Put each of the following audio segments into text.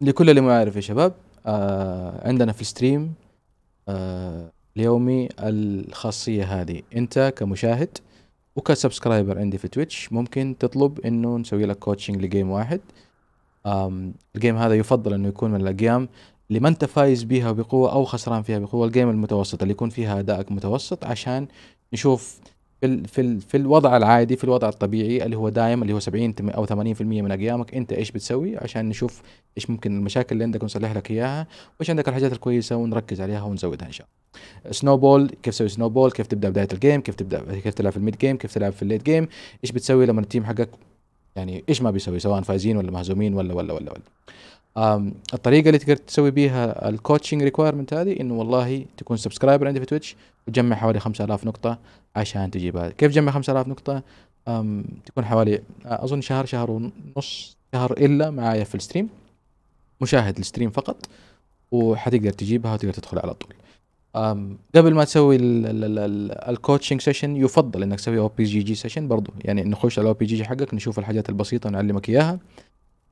لكل اللي ما يعرف يا شباب آه عندنا في ستريم آه اليومي الخاصية هذه انت كمشاهد وكسبسكرايبر عندي في تويتش ممكن تطلب انه نسوي لك كوتشنج لجيم واحد الجيم هذا يفضل انه يكون من الاجيام اللي ما انت فايز بيها بقوة او خسران فيها بقوة الجيم المتوسطة اللي يكون فيها ادائك متوسط عشان نشوف في في في الوضع العادي في الوضع الطبيعي اللي هو دايم اللي هو 70 او 80% من ايامك انت ايش بتسوي عشان نشوف ايش ممكن المشاكل اللي عندك ونصلح لك اياها وايش عندك الحاجات الكويسه ونركز عليها ونزودها ان شاء الله سنو بول كيف تسوي سنو بول كيف تبدا بدايه الجيم كيف تبدا كيف تلعب في الميد جيم كيف تلعب في الليت جيم ايش بتسوي لما التيم حقك يعني ايش ما بيسوي سواء فايزين ولا مهزومين ولا ولا ولا ولا الطريقه اللي تقدر تسوي بيها الكوتشنج ريكويرمنت هذه انه والله تكون سبسكرايبر عندي في تويتش وتجمع حوالي 5000 نقطه عشان تجيبها كيف تجمع 5000 نقطه تكون حوالي اظن شهر شهر ونص شهر الا معايا في الستريم مشاهد الستريم فقط وحتقدر تجيبها وتقدر تدخل على طول قبل ما تسوي الكوتشنج سيشن يفضل انك تسوي او بي جي جي سيشن برضه يعني نخش على الاو بي جي جي حقك نشوف الحاجات البسيطه نعلمك اياها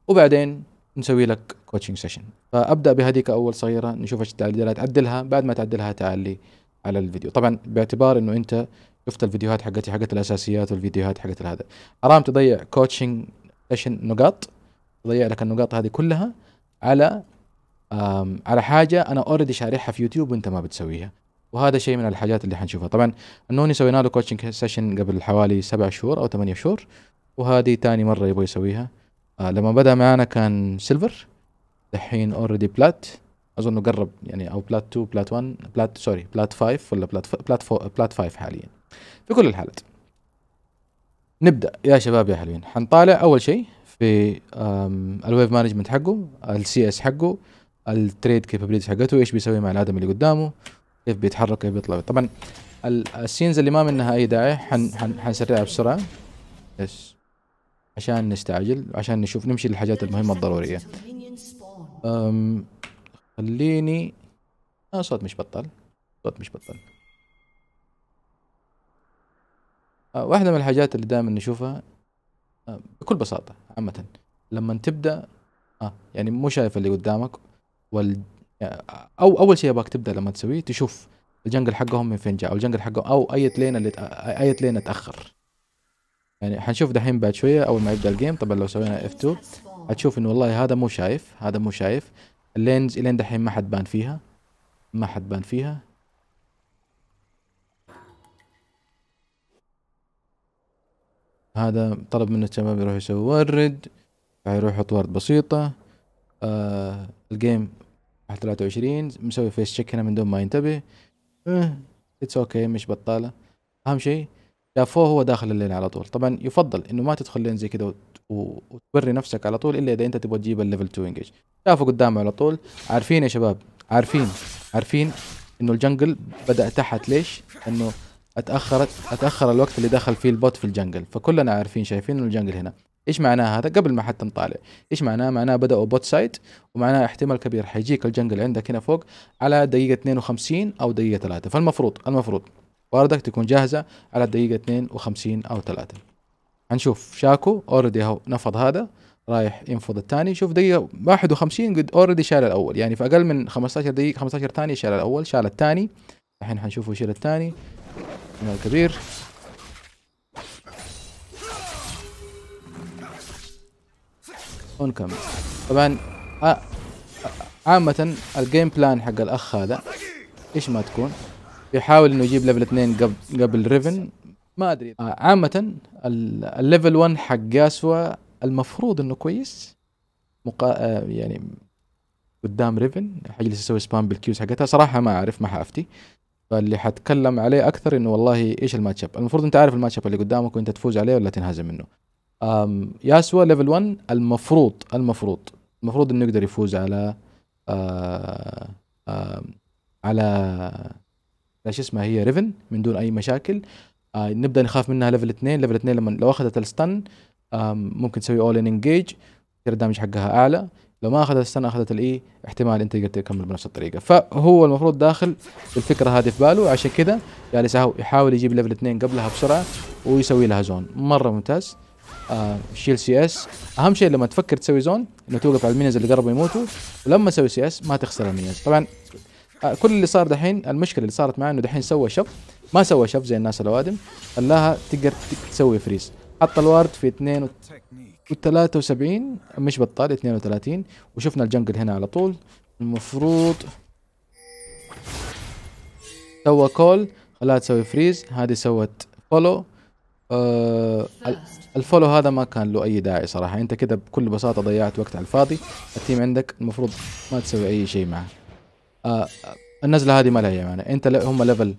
وبعدين نسوي لك كوتشنج سيشن فابدا بهذيك اول صغيره نشوف ايش التعديلات عدلها بعد ما تعدلها تعال لي على الفيديو طبعا باعتبار انه انت شفت الفيديوهات حقتي حقت الاساسيات والفيديوهات حقت هذا حرام تضيع كوتشنج سيشن نقاط تضيع لك النقاط هذه كلها على على حاجه انا اوريدي شارحها في يوتيوب وانت ما بتسويها وهذا شيء من الحاجات اللي حنشوفها طبعا النوني سوينا له كوتشنج سيشن قبل حوالي سبع شهور او ثمانية شهور وهذه ثاني مره يبغى يسويها آه لما بدا معانا كان سيلفر الحين اوريدي بلات اظنه قرب يعني او بلات 2 بلات 1 بلات سوري بلات 5 ولا بلات بلات 4 بلات 5 حاليا في كل الحالات نبدا يا شباب يا حلوين حنطالع اول شيء في الويف مانجمنت حقه السي اس حقه التريد كابابيلتيز حقته ايش بيسوي مع الادم اللي قدامه كيف بيتحرك كيف بيطلع طبعا السينز اللي ما منها اي داعي حن حن حنسرعها بسرعه يس عشان نستعجل عشان نشوف نمشي للحاجات المهمة الضرورية أم خليني آه صوت مش بطل صوت مش بطل آه واحدة من الحاجات اللي دائما نشوفها آه بكل بساطة عامة لما تبدأ آه يعني مو شايف اللي قدامك وال آه، أو أول شيء ابغاك تبدأ لما تسويه تشوف الجنجل حقهم من فين جاء او الجنجل حقهم او اي لين اللي اي لين اتاخر يعني حنشوف دحين بعد شويه اول ما يبدا الجيم طبعا لو سوينا اف 2 حتشوف انه والله هذا مو شايف هذا مو شايف اللينز الين دحين ما حد بان فيها ما حد بان فيها هذا طلب منه الشباب يروح يسوي ورد يروح يحط ورد بسيطة آه الجيم واحد ثلاثة وعشرين مسوي فيس تشيك هنا من دون ما ينتبه اتس إيه، اوكي مش بطالة اهم شيء شافوه هو داخل اللين على طول طبعا يفضل انه ما تدخل لين زي كذا وتوري نفسك على طول الا اذا انت تبغى تجيب الليفل 2 انجيج شافوا قدامه على طول عارفين يا شباب عارفين عارفين انه الجنجل بدا تحت ليش انه اتاخرت اتاخر الوقت اللي دخل فيه البوت في الجنجل فكلنا عارفين شايفين انه الجنجل هنا ايش معناه هذا قبل ما حتى نطالع ايش معناه معناه بداوا بوت سايد ومعناه احتمال كبير حيجيك الجنجل عندك هنا فوق على دقيقه 52 او دقيقه 3 فالمفروض المفروض واردك تكون جاهزة على الدقيقة 52 أو ثلاثة هنشوف شاكو اوريدي اهو نفض هذا رايح ينفض الثاني شوف دقيقة 51 قد اوريدي شال الأول يعني في أقل من 15 دقيقة 15 ثانية شال الأول شال الثاني الحين حنشوفه يشيل الثاني الكبير ونكمل طبعا آه، آه، عامة الجيم بلان حق الأخ هذا ايش ما تكون يحاول انه يجيب ليفل 2 قبل قبل ريفن ما ادري آه، عامة الليفل 1 حق جاسوا المفروض انه كويس مقا... آه، يعني قدام ريفن حجلس اسوي سبام بالكيوز حقتها صراحة ما اعرف ما حافتي فاللي حتكلم عليه اكثر انه والله ايش الماتش اب المفروض انت عارف الماتش اب اللي قدامك وانت تفوز عليه ولا تنهزم منه أم ياسوا ليفل 1 المفروض المفروض المفروض انه يقدر يفوز على آه آه على شو اسمها هي ريفن من دون اي مشاكل آه نبدا نخاف منها ليفل 2 ليفل 2 لما لو اخذت الستن ممكن تسوي اول ان انجيج يصير الدمج حقها اعلى لو ما اخذت الستن اخذت الاي e، احتمال انت تقدر تكمل بنفس الطريقه فهو المفروض داخل الفكره هذه في باله عشان كذا جالس يحاول يجيب ليفل 2 قبلها بسرعه ويسوي لها زون مره ممتاز آه شيل سي اس اهم شيء لما تفكر تسوي زون انه توقف على المينز اللي قربوا يموتوا ولما تسوي سي اس ما تخسر المينز طبعا كل اللي صار دحين المشكله اللي صارت معاه انه دحين سوى شف ما سوى شف زي الناس الاوادم خلاها تقدر تسوي فريز حط الوارد في 2 و 73 مش بطال 32 وشفنا الجنجل هنا على طول المفروض سوى كول خلاها تسوي فريز هذه سوت فولو أه الفولو هذا ما كان له اي داعي صراحه انت كده بكل بساطه ضيعت وقت على الفاضي التيم عندك المفروض ما تسوي اي شيء معه آه،, آه النزله هذه ما لها معنى انت هم ليفل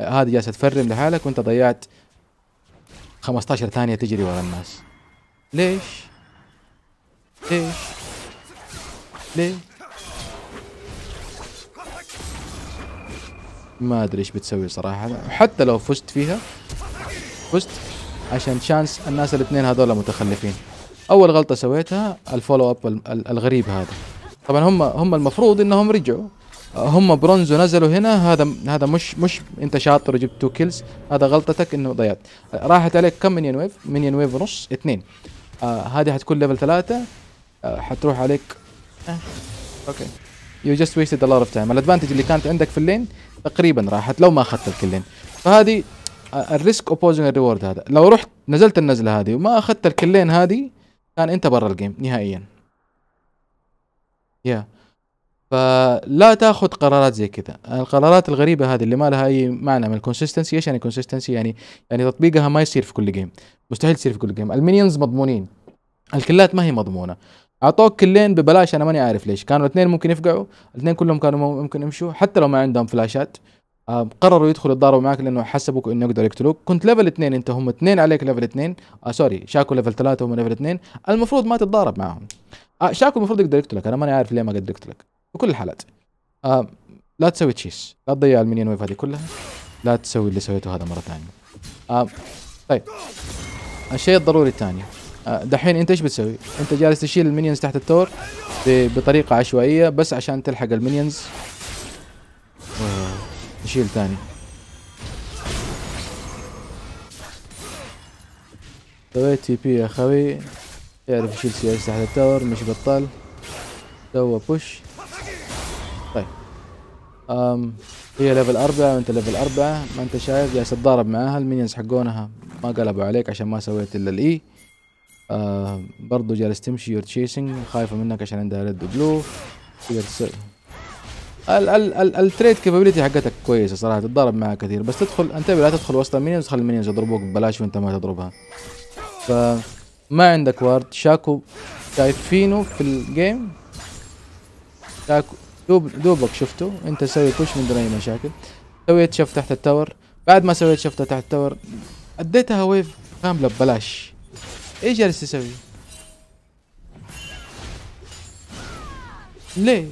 آه، هذه جالسه تفرم لحالك وانت ضيعت 15 ثانيه تجري ورا الناس ليش ليش ليه ما ادري ايش بتسوي صراحه حتى لو فزت فيها فزت عشان شانس الناس الاثنين هذول متخلفين اول غلطه سويتها الفولو اب الغريب هذا طبعا هم هم المفروض انهم رجعوا هم برونز ونزلوا هنا هذا هذا مش مش انت شاطر وجبت تو كيلز هذا غلطتك انه ضيعت راحت عليك كم منين ويف منين ويف ونص اثنين آه هذه حتكون ليفل ثلاثة آه حتروح عليك اوكي يو جاست ويستد ا لوت اوف تايم الادفانتج اللي كانت عندك في اللين تقريبا راحت لو ما اخذت الكلين فهذه الريسك اوبوزنج الريورد هذا لو رحت نزلت النزله هذه وما اخذت الكلين هذه كان انت برا الجيم نهائيا يا yeah. فلا تاخذ قرارات زي كذا القرارات الغريبه هذه اللي ما لها اي معنى من الكونسستنسي ايش يعني كونسستنسي يعني يعني تطبيقها ما يصير في كل جيم مستحيل تصير في كل جيم المينيونز مضمونين الكلات ما هي مضمونه اعطوك كلين ببلاش انا ماني عارف ليش كانوا الاثنين ممكن يفقعوا الاثنين كلهم كانوا ممكن يمشوا حتى لو ما عندهم فلاشات آه، قرروا يدخلوا يتضاربوا معك لانه حسبوك انه يقدروا يقتلوك كنت ليفل اثنين انت هم اثنين عليك ليفل اثنين آه سوري شاكو ليفل ثلاثة هم ليفل اثنين المفروض ما تتضارب معهم آه شاكو المفروض يقدر يقتلك انا ماني عارف ليه ما قدر يقتلك بكل الحالات آه لا تسوي تشيس لا تضيع المينيون ويف هذه كلها لا تسوي اللي سويته هذا مره ثانيه آه طيب الشيء الضروري الثاني آه دحين انت ايش بتسوي انت جالس تشيل المينيونز تحت التور بطريقه عشوائيه بس عشان تلحق المينيونز آه، نشيل ثاني سويت تي بي يا خوي يعرف يشيل سي اس تحت التور مش بطل سوى بوش هي ليفل أربعة وأنت ليفل أربعة ما أنت شايف جالس تضارب معاها المينيونز حقونها ما قلبوا عليك عشان ما سويت إلا الإي آه برضو جالس تمشي يور تشيسنج خايفة منك عشان عندها ريد بلو تقدر تسوي ال ال ال التريد كابابيلتي حقتك كويسه صراحه تتضارب معها كثير بس تدخل انتبه لا تدخل وسط المينيونز خلي المينيونز يضربوك ببلاش وانت ما تضربها ف ما عندك وارد شاكو شايفينه في الجيم شاكو دوب دوبك شفته انت سوي بوش من دون اي مشاكل سويت شفت تحت التاور بعد ما سويت شفته تحت التاور اديتها ويف كامله ببلاش ايش جالس تسوي ليه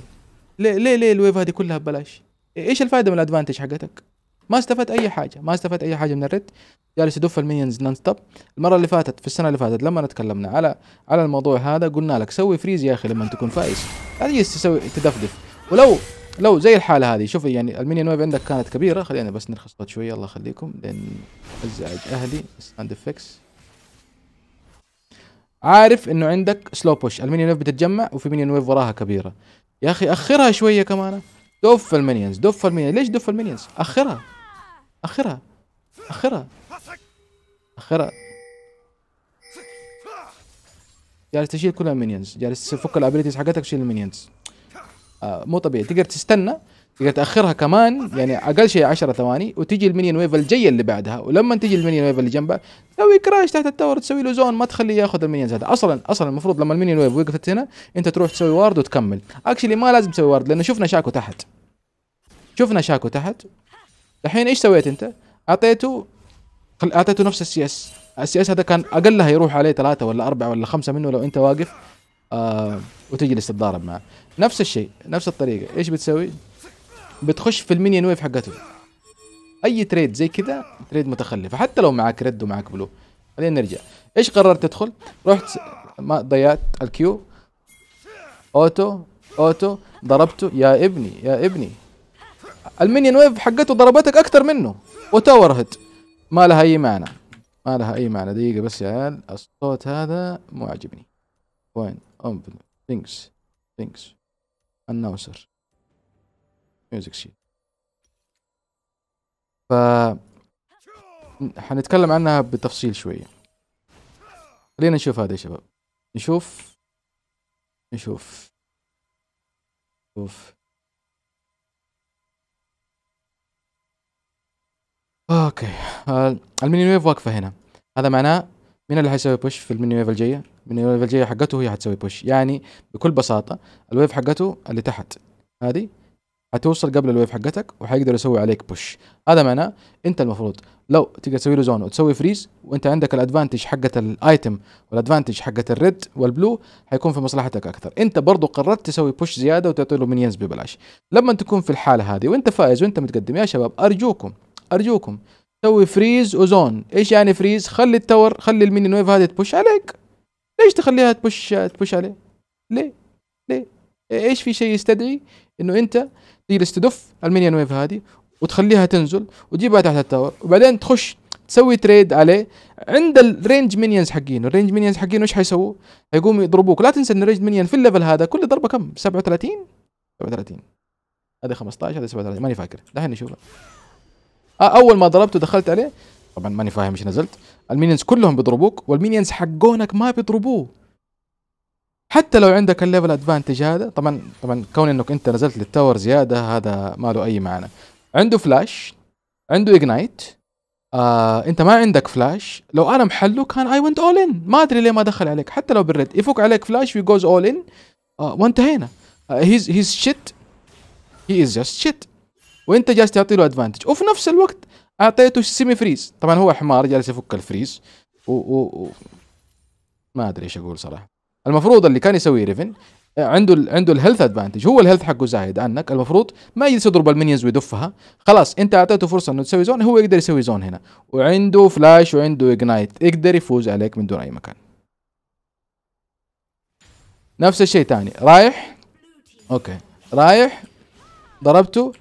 ليه ليه ليه الويف هذه كلها ببلاش إيه- ايش الفائده من الادفانتج حقتك ما استفدت اي حاجه ما استفدت اي حاجه من الريد جالس يدف المينيونز نون ستوب المره اللي فاتت في السنه اللي فاتت لما تكلمنا على على الموضوع هذا قلنا لك سوي فريز يا اخي لما تكون فايز لا تجلس تسوي تدفدف ولو لو زي الحاله هذه شوف يعني الميني ويف عندك كانت كبيره خلينا بس نرخص شويه الله يخليكم لان ازعج اهلي ستاند افكس عارف انه عندك سلو بوش المينيون ويف بتتجمع وفي مينيون ويف وراها كبيره يا اخي اخرها شويه كمان دف المينيونز دف المينيونز ليش دف المينيونز اخرها اخرها اخرها اخرها جالس تشيل كل المنيونز جالس تفك الابيلتيز حقتك تشيل المينيونز آه، مو طبيعي تقدر تستنى تقدر تاخرها كمان يعني اقل شيء 10 ثواني وتجي المينيون ويف الجايه اللي بعدها ولما تجي المينيون ويف اللي جنبها تسوي كراش تحت التاور تسوي له زون ما تخليه ياخذ المنيون هذا اصلا اصلا المفروض لما المينيون ويف وقفت هنا انت تروح تسوي وارد وتكمل اكشلي ما لازم تسوي وارد لانه شفنا شاكو تحت شفنا شاكو تحت الحين ايش سويت انت؟ اعطيته اعطيته نفس السي اس السي اس هذا كان اقلها يروح عليه ثلاثه ولا اربعه ولا خمسه منه لو انت واقف آه وتجلس تتضارب معه نفس الشيء نفس الطريقه ايش بتسوي بتخش في المينيون ويف حقته اي تريد زي كذا تريد متخلفه حتى لو معاك رد ومعاك بلو خلينا نرجع ايش قررت تدخل رحت ما ضيعت الكيو اوتو اوتو ضربته يا ابني يا ابني المينيون ويف حقته ضربتك اكثر منه وتاور هيد ما لها اي معنى ما لها اي معنى دقيقه بس يا عيال الصوت هذا مو عاجبني وين ام things things announcer music sheet ف حنتكلم عنها بتفصيل شوية خلينا نشوف هذا يا شباب نشوف نشوف نشوف اوكي آه، الميني واقفة هنا هذا معناه مين اللي حيسوي بوش في المنيو ويف الجايه؟ المنيو ويف الجايه حقته هي حتسوي بوش يعني بكل بساطه الويف حقته اللي تحت هذه هتوصل قبل الويف حقتك وحيقدر يسوي عليك بوش هذا معناه انت المفروض لو تقدر تسوي له زون وتسوي فريز وانت عندك الادفانتج حقه الايتم والادفانتج حقه الريد والبلو حيكون في مصلحتك اكثر انت برضو قررت تسوي بوش زياده وتعطي له منينز ببلاش لما تكون في الحاله هذه وانت فائز وانت متقدم يا شباب ارجوكم ارجوكم سوي فريز وزون ايش يعني فريز خلي التور خلي المينيون ويف هذه تبوش عليك ليش تخليها تبوش تبوش عليه ليه ليه ايش في شيء يستدعي انه انت تجلس تدف المينيون ويف هذه وتخليها تنزل وتجيبها تحت التاور وبعدين تخش تسوي تريد عليه عند الرينج مينيونز حقينه الرينج مينيونز حقينه ايش حيسووا هيقوموا يضربوك لا تنسى ان الرينج مينيون في الليفل هذا كل ضربه كم 37 37 هذه 15 هذه 37 ماني فاكر دحين نشوفها آه، اول ما ضربته دخلت عليه طبعا ماني فاهم ايش نزلت المينينز كلهم بيضربوك والمينينز حقونك ما بيضربوه حتى لو عندك الليفل ادفانتج هذا طبعا طبعا كون انك انت نزلت للتاور زياده هذا ما له اي معنى عنده فلاش عنده اجنايت آه، انت ما عندك فلاش لو انا محله كان اي ونت اول ان ما ادري ليه ما دخل عليك حتى لو بالريد يفك عليك فلاش وي جوز اول ان وانتهينا هيز هيز شيت هي از جاست شيت وانت جالس تعطي له ادفانتج وفي نفس الوقت اعطيته سيمي فريز طبعا هو حمار جالس يفك الفريز و, و, و ما ادري ايش اقول صراحه المفروض اللي كان يسوي ريفن آه، عنده عنده الهيلث ادفانتج هو الهيلث حقه زايد عنك المفروض ما يجلس يضرب المينيز ويدفها خلاص انت اعطيته فرصه انه تسوي زون هو يقدر يسوي زون هنا وعنده فلاش وعنده اجنايت يقدر يفوز عليك من دون اي مكان نفس الشيء ثاني رايح اوكي رايح ضربته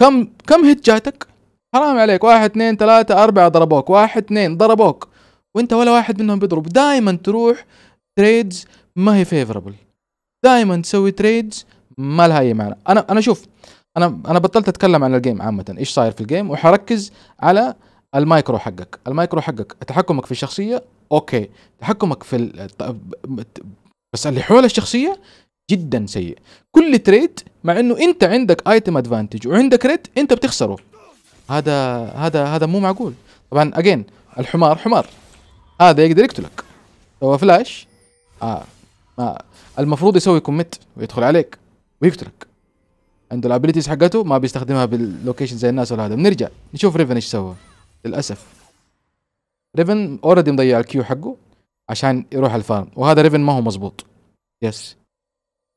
كم كم هيت جاتك حرام عليك واحد اثنين ثلاثة أربعة ضربوك واحد اثنين ضربوك وانت ولا واحد منهم بيضرب دائما تروح تريدز ما هي فيفربل دائما تسوي تريدز ما لها اي معنى انا انا شوف انا انا بطلت اتكلم عن الجيم عامه ايش صاير في الجيم وحركز على المايكرو حقك المايكرو حقك تحكمك في الشخصيه اوكي تحكمك في بس اللي حول الشخصيه جدا سيء كل تريد مع انه انت عندك ايتم ادفانتج وعندك ريت انت بتخسره هذا هذا هذا مو معقول طبعا اجين الحمار حمار هذا يقدر يقتلك هو فلاش آه. ما المفروض يسوي كوميت ويدخل عليك ويقتلك عنده الابيلتيز حقته ما بيستخدمها باللوكيشن زي الناس ولا هذا بنرجع نشوف ريفن ايش سوى للاسف ريفن اوريدي مضيع الكيو حقه عشان يروح الفارم وهذا ريفن ما هو مظبوط يس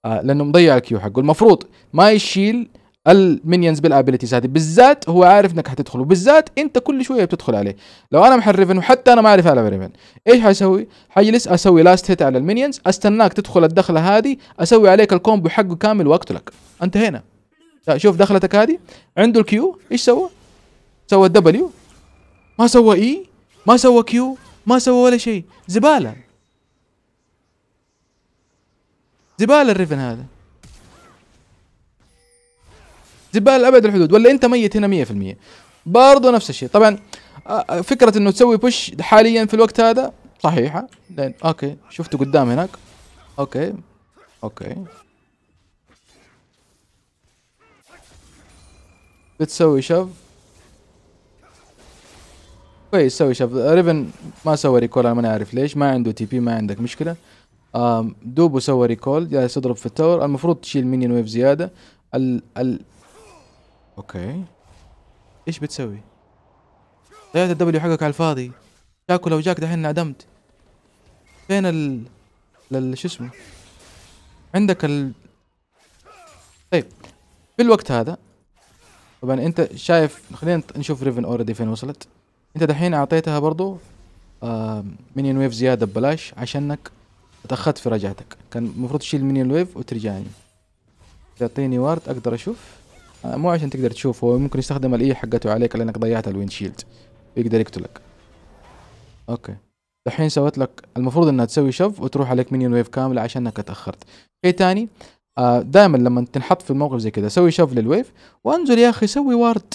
آه لانه مضيع الكيو حقه المفروض ما يشيل المينيونز بالابيلتيز هذه بالذات هو عارف انك حتدخل وبالذات انت كل شويه بتدخل عليه لو انا محرفن وحتى انا ما اعرف العب ريفن ايش حسوي؟ حجلس اسوي لاست هيت على المينيونز استناك تدخل الدخله هذه اسوي عليك الكومبو حقه كامل واقتلك انتهينا شوف دخلتك هذه عنده الكيو ايش سوى؟ سوى الدبليو ما سوى اي e. ما سوى كيو ما سوى ولا شيء زباله زبال الريفن هذا زبال ابعد الحدود ولا انت ميت هنا 100% برضه نفس الشيء طبعا آه، آه، فكره انه تسوي بوش حاليا في الوقت هذا صحيحه لان اوكي شفته قدام هناك اوكي اوكي بتسوي شف كويس سوي شف ريفن ما سوى ريكول انا ما اعرف ليش ما عنده تي بي ما عندك مشكله دوبو سوى ريكول جالس يضرب في التاور المفروض تشيل مينيون ويف زياده ال ال اوكي ايش بتسوي؟ ضيعت الدبليو حقك على الفاضي جاكو لو جاك دحين انعدمت فين ال لل... شو اسمه عندك ال طيب في الوقت هذا طبعا انت شايف خلينا نشوف ريفن اوريدي فين وصلت انت دحين اعطيتها برضو آه مينيون ويف زياده ببلاش عشانك اتأخرت في رجعتك كان المفروض تشيل مني الويف وترجعني تعطيني وارد اقدر اشوف آه، مو عشان تقدر تشوف هو ممكن يستخدم الاي حقته عليك لانك ضيعت شيلد يقدر يقتلك اوكي الحين سوت لك المفروض انها تسوي شف وتروح عليك مينيون ويف كامله عشان انك اتاخرت شيء ثاني آه دائما لما تنحط في موقف زي كذا سوي شف للويف وانزل يا اخي سوي وارد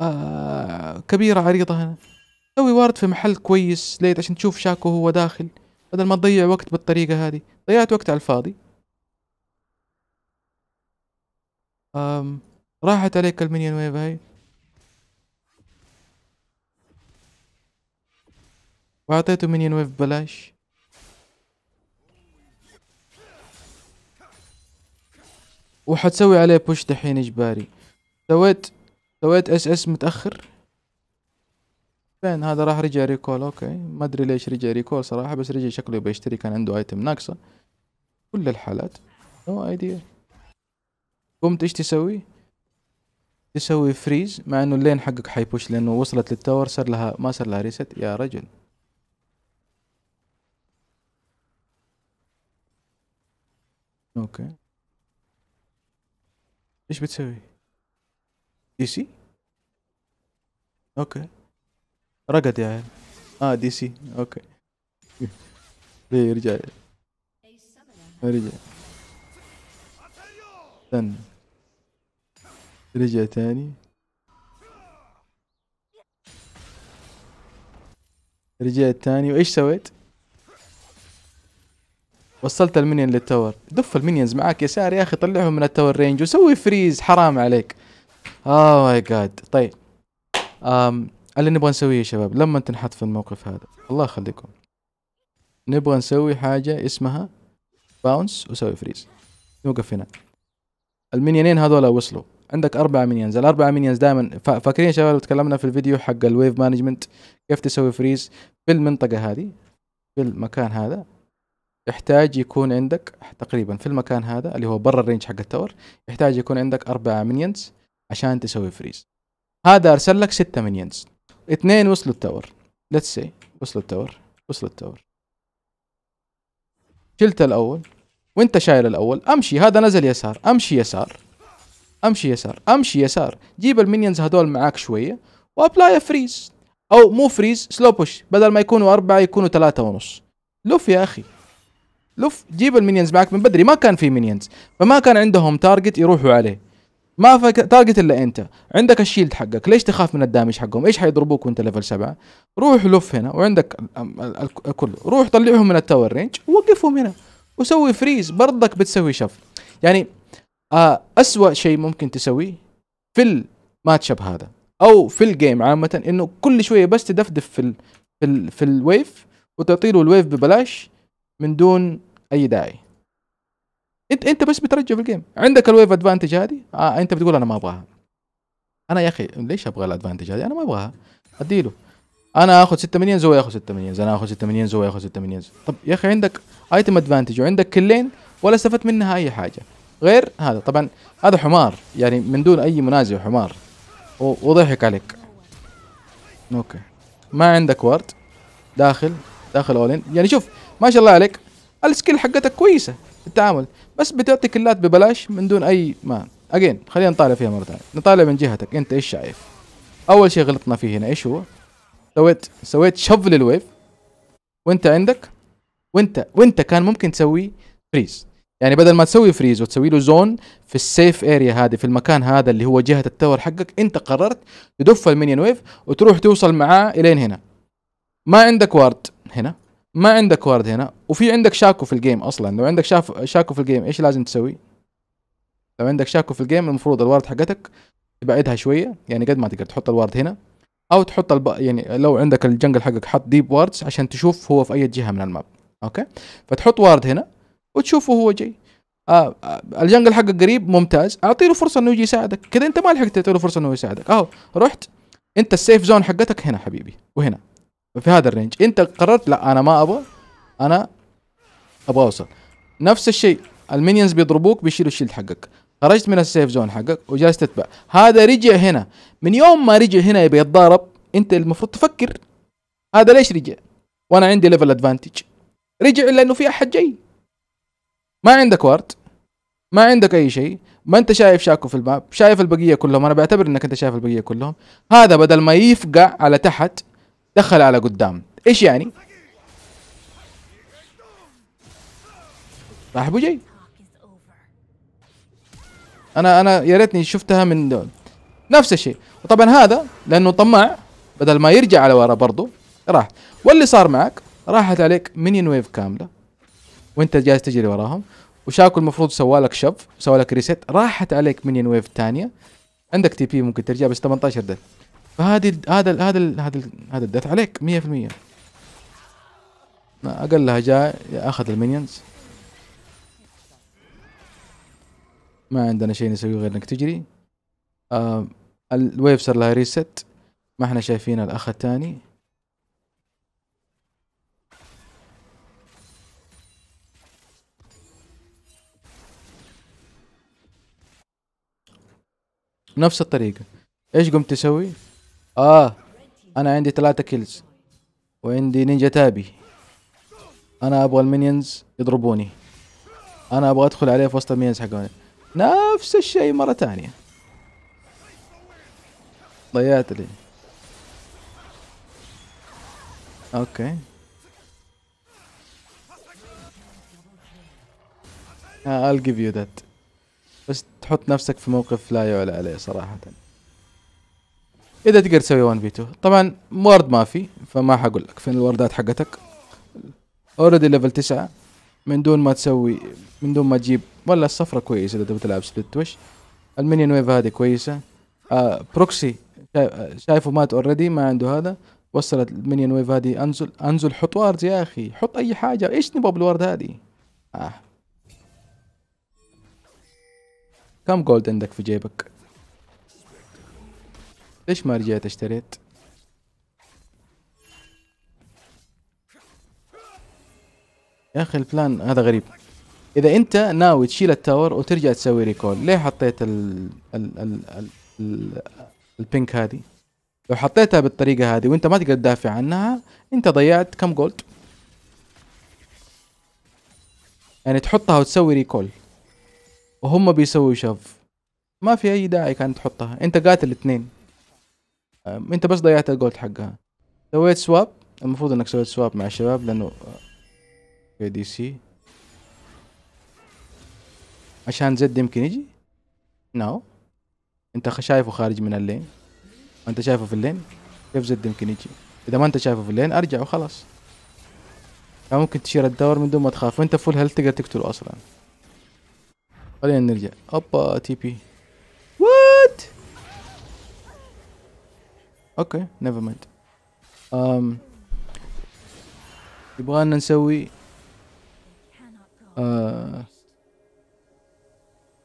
آه كبيره عريضه هنا سوي وارد في محل كويس ليت عشان تشوف شاكو هو داخل بدل ما تضيع وقت بالطريقة هذه ضيعت وقت على الفاضي أم راحت عليك المينيون ويف هاي وعطيته مينيون ويف ببلاش وحتسوي عليه بوش دحين إجباري سويت سويت اس اس متأخر لين هذا راح رجع ريكول اوكي ما ادري ليش رجع ريكول صراحة بس رجع شكله بيشتري كان عنده ايتم ناقصة كل الحالات نو ايديا قمت ايش تسوي؟ تسوي فريز مع انه اللين حقك حيبوش لانه وصلت للتاور صار لها ما صار لها ريست يا رجل اوكي ايش بتسوي؟ دي سي؟ اوكي رقد يعني اه دي سي اوكي ليه يرجع رجع استنى رجع تاني رجعت تاني وايش سويت؟ وصلت المنيون للتور دف المنيونز معاك يسار يا اخي طلعهم من التور رينج وسوي فريز حرام عليك اوه ماي جاد طيب أم اللي نبغى نسويه يا شباب لما تنحط في الموقف هذا الله يخليكم نبغى نسوي حاجة اسمها باونس وسوي فريز نوقف هنا المنيانين هذول وصلوا عندك أربعة مينيونز الأربعة مينيونز دائما فاكرين يا شباب تكلمنا في الفيديو حق الويف مانجمنت كيف تسوي فريز في المنطقة هذه في المكان هذا يحتاج يكون عندك تقريبا في المكان هذا اللي هو برا الرينج حق التور يحتاج يكون عندك أربعة مينيونز عشان تسوي فريز هذا أرسل لك ستة مينيونز اثنين وصلوا التاور ليتس سي وصلوا التاور وصلوا التاور شلت الاول وانت شايل الاول امشي هذا نزل يسار امشي يسار امشي يسار امشي يسار جيب المينيونز هذول معاك شويه وابلاي فريز او مو فريز سلو بوش بدل ما يكونوا اربعه يكونوا ثلاثه ونص لف يا اخي لف جيب المينيونز معاك من بدري ما كان في مينيونز فما كان عندهم تارجت يروحوا عليه ما فك تارجت الا انت عندك الشيلد حقك ليش تخاف من الدامج حقهم ايش حيضربوك وانت ليفل 7 روح لف هنا وعندك الكل روح طلعهم من التاور رينج ووقفهم هنا وسوي فريز برضك بتسوي شف يعني آه اسوأ شيء ممكن تسويه في الماتش هذا او في الجيم عامه انه كل شويه بس تدفدف في الـ في الـ في الويف وتعطي له الويف ببلاش من دون اي داعي انت انت بس بترجع في الجيم عندك الويف ادفانتج هذه آه انت بتقول انا ما ابغاها انا يا اخي ليش ابغى الادفانتج هذه انا ما ابغاها اديله انا اخذ 6 مليون زو ياخذ 6 مليون انا اخذ 6 مليون زو ياخذ 6 مليون طب يا اخي عندك ايتم ادفانتج وعندك كلين ولا استفدت منها اي حاجه غير هذا طبعا هذا حمار يعني من دون اي منازع حمار وضحك عليك اوكي ما عندك ورد داخل داخل اولين يعني شوف ما شاء الله عليك السكيل حقتك كويسه في التعامل بس بتعطي كلات ببلاش من دون اي ما اجين خلينا نطالع فيها مره ثانيه نطالع من جهتك انت ايش شايف اول شيء غلطنا فيه هنا ايش هو سويت سويت شفل الويف وانت عندك وانت وانت كان ممكن تسوي فريز يعني بدل ما تسوي فريز وتسوي له زون في السيف اريا هذه في المكان هذا اللي هو جهه التور حقك انت قررت تدف المينيون ويف وتروح توصل معاه الين هنا ما عندك وارد هنا ما عندك وارد هنا وفي عندك شاكو في الجيم اصلا لو عندك شاف شاكو في الجيم ايش لازم تسوي لو عندك شاكو في الجيم المفروض الوارد حقتك تبعدها شويه يعني قد ما تقدر تحط الوارد هنا او تحط الب... يعني لو عندك الجنجل حقك حط ديب واردز عشان تشوف هو في اي جهه من الماب اوكي فتحط وارد هنا وتشوفه هو جاي آه, آه الجنجل حقك قريب ممتاز اعطي له فرصه انه يجي يساعدك كذا انت ما لحقت تعطي له فرصه انه يساعدك اهو رحت انت السيف زون حقتك هنا حبيبي وهنا في هذا الرينج انت قررت لا انا ما ابغى انا ابغى اوصل نفس الشيء المينيونز بيضربوك بيشيلوا الشيلد حقك خرجت من السيف زون حقك وجالس تتبع هذا رجع هنا من يوم ما رجع هنا يبي يتضارب انت المفروض تفكر هذا ليش رجع وانا عندي ليفل ادفانتج رجع لانه في احد جاي ما عندك وارد ما عندك اي شيء ما انت شايف شاكو في الماب شايف البقيه كلهم انا بعتبر انك انت شايف البقيه كلهم هذا بدل ما يفقع على تحت دخل على قدام ايش يعني راح ابو جاي انا انا يا ريتني شفتها من دول نفس الشيء وطبعا هذا لانه طماع بدل ما يرجع على ورا برضه راح واللي صار معك راحت عليك مينيون ويف كامله وانت جالس تجري وراهم وشاكو المفروض سوالك شف سوالك ريست راحت عليك مينيون ويف ثانيه عندك تي بي ممكن ترجع بس 18 دث فهذه هذا هذا هذا هذا الدث عليك 100% اقلها جاء اخذ المينيونز ما عندنا شيء نسويه غير انك تجري الويف صار لها ريست ما احنا شايفين الاخ الثاني نفس الطريقة ايش قمت تسوي اه انا عندي ثلاثة كيلز وعندي نينجا تابي انا ابغى المينيونز يضربوني انا ابغى ادخل عليه في وسط المينيونز حقوني نفس الشيء مرة ثانية ضيعت لي اوكي آه، I'll give you that بس تحط نفسك في موقف لا يعلى عليه صراحة اذا تقدر تسوي 1 في 2 طبعا وورد ما في فما حقول لك فين الوردات حقتك اوريدي ليفل 9 من دون ما تسوي من دون ما تجيب ولا الصفرة كويسة اذا تبي تلعب سبليت وش المنيون ويف هذه كويسة آه بروكسي آه، شايفه مات اوريدي ما عنده هذا وصلت المنيون ويف هذه انزل انزل حط وارد يا اخي حط اي حاجة ايش نبغى بالورد هذه آه. كم جولد عندك في جيبك ليش ما رجعت اشتريت يا اخي البلان هذا غريب اذا انت ناوي تشيل التاور وترجع تسوي ريكول ليه حطيت ال ال ال, ال, ال البينك هذه لو حطيتها بالطريقه هذه وانت ما تقدر تدافع عنها انت ضيعت كم جولد يعني تحطها وتسوي ريكول وهم بيسووا شف ما في اي داعي كان تحطها انت قاتل اثنين آه، انت بس ضيعت الجولد حقها سويت سواب المفروض انك سويت سواب مع الشباب لانه دي آه، سي عشان زد يمكن يجي ناو no. انت شايفه خارج من اللين انت شايفه في اللين كيف زد يمكن يجي اذا ما انت شايفه في اللين ارجع وخلاص ممكن تشير الدور من دون ما تخاف وانت فول هيلث تقدر تقتله اصلا خلينا نرجع اوبا تي بي اوكي نيفر مايند أم يبغالنا نسوي ااا آه،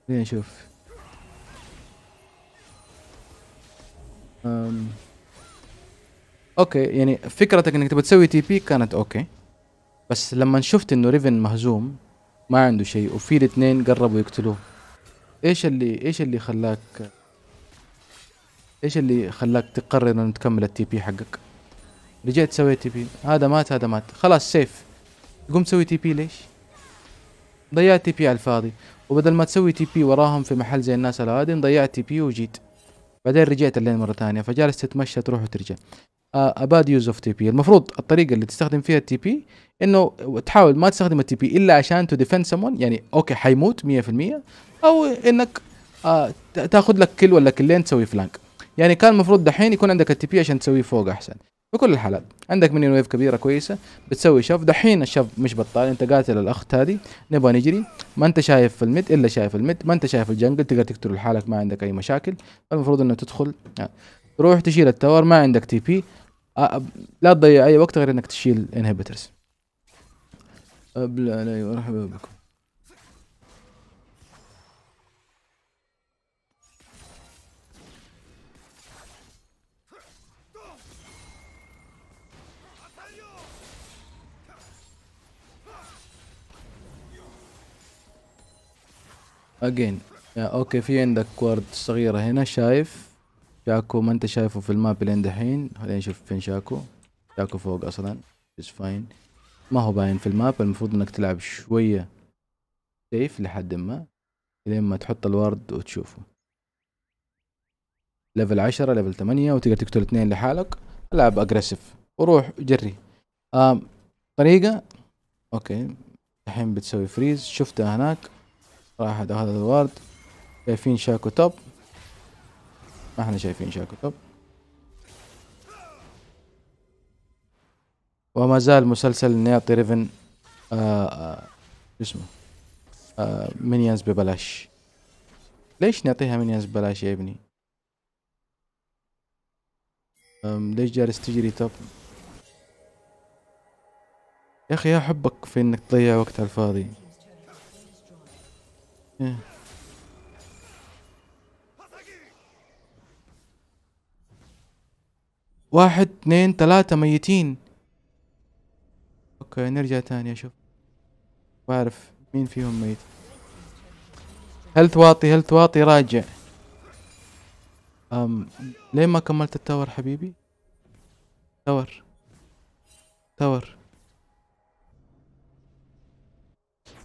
خلينا نشوف أم اوكي يعني فكرتك انك تبغى تسوي تي بي كانت اوكي بس لما شفت انه ريفن مهزوم ما عنده شيء وفي الاثنين قربوا يقتلوه ايش اللي ايش اللي خلاك ايش اللي خلاك تقرر انه تكمل التي بي حقك رجعت سويت تي بي هذا مات هذا مات خلاص سيف تقوم تسوي تي بي ليش ضيعت تي بي على الفاضي وبدل ما تسوي تي بي وراهم في محل زي الناس العادين ضيعت تي بي وجيت بعدين رجعت اللين مرة ثانية فجالس تتمشى تروح وترجع اباد يوز اوف تي بي المفروض الطريقة اللي تستخدم فيها التي بي انه تحاول ما تستخدم التي بي الا عشان تو ديفند سمون يعني اوكي حيموت 100% او انك آه تاخذ لك كل ولا كلين تسوي فلانك يعني كان المفروض دحين يكون عندك التي بي عشان تسويه فوق احسن في كل الحالات عندك مني ويف كبيره كويسه بتسوي شف دحين الشف مش بطال انت قاتل الاخت هذه نبغى نجري ما انت شايف في الميد الا شايف الميد ما انت شايف الجنجل تقدر تقتل لحالك ما عندك اي مشاكل المفروض انه تدخل يعني. آه. تروح تشيل التاور ما عندك تي بي آه، لا تضيع اي وقت غير انك تشيل انهبيترز علي مرحبا بكم اجين اوكي في عندك كوارد صغيرة هنا شايف شاكو ما انت شايفه في الماب لين دحين خلينا نشوف فين شاكو شاكو فوق اصلا اتس فاين ما هو باين في الماب المفروض انك تلعب شوية سيف لحد ما لين ما تحط الورد وتشوفه ليفل عشرة ليفل ثمانية وتقدر تقتل اثنين لحالك العب اجريسيف وروح جري آم طريقة اوكي الحين بتسوي فريز شفتها هناك واحد هذا الورد شايفين شاكو توب ما احنا شايفين شاكو توب وما زال مسلسل نيطي ريفن آه, آه، اسمه آه مينيونز ببلاش ليش نعطيها مينيونز ببلاش يا ابني ليش جالس تجري توب يا اخي يا حبك في انك تضيع وقت على الفاضي إيه. واحد اثنين ثلاثة ميتين اوكي نرجع تاني اشوف بعرف مين فيهم ميت هل واطي هل واطي راجع أم ليه ما كملت التاور حبيبي تاور تاور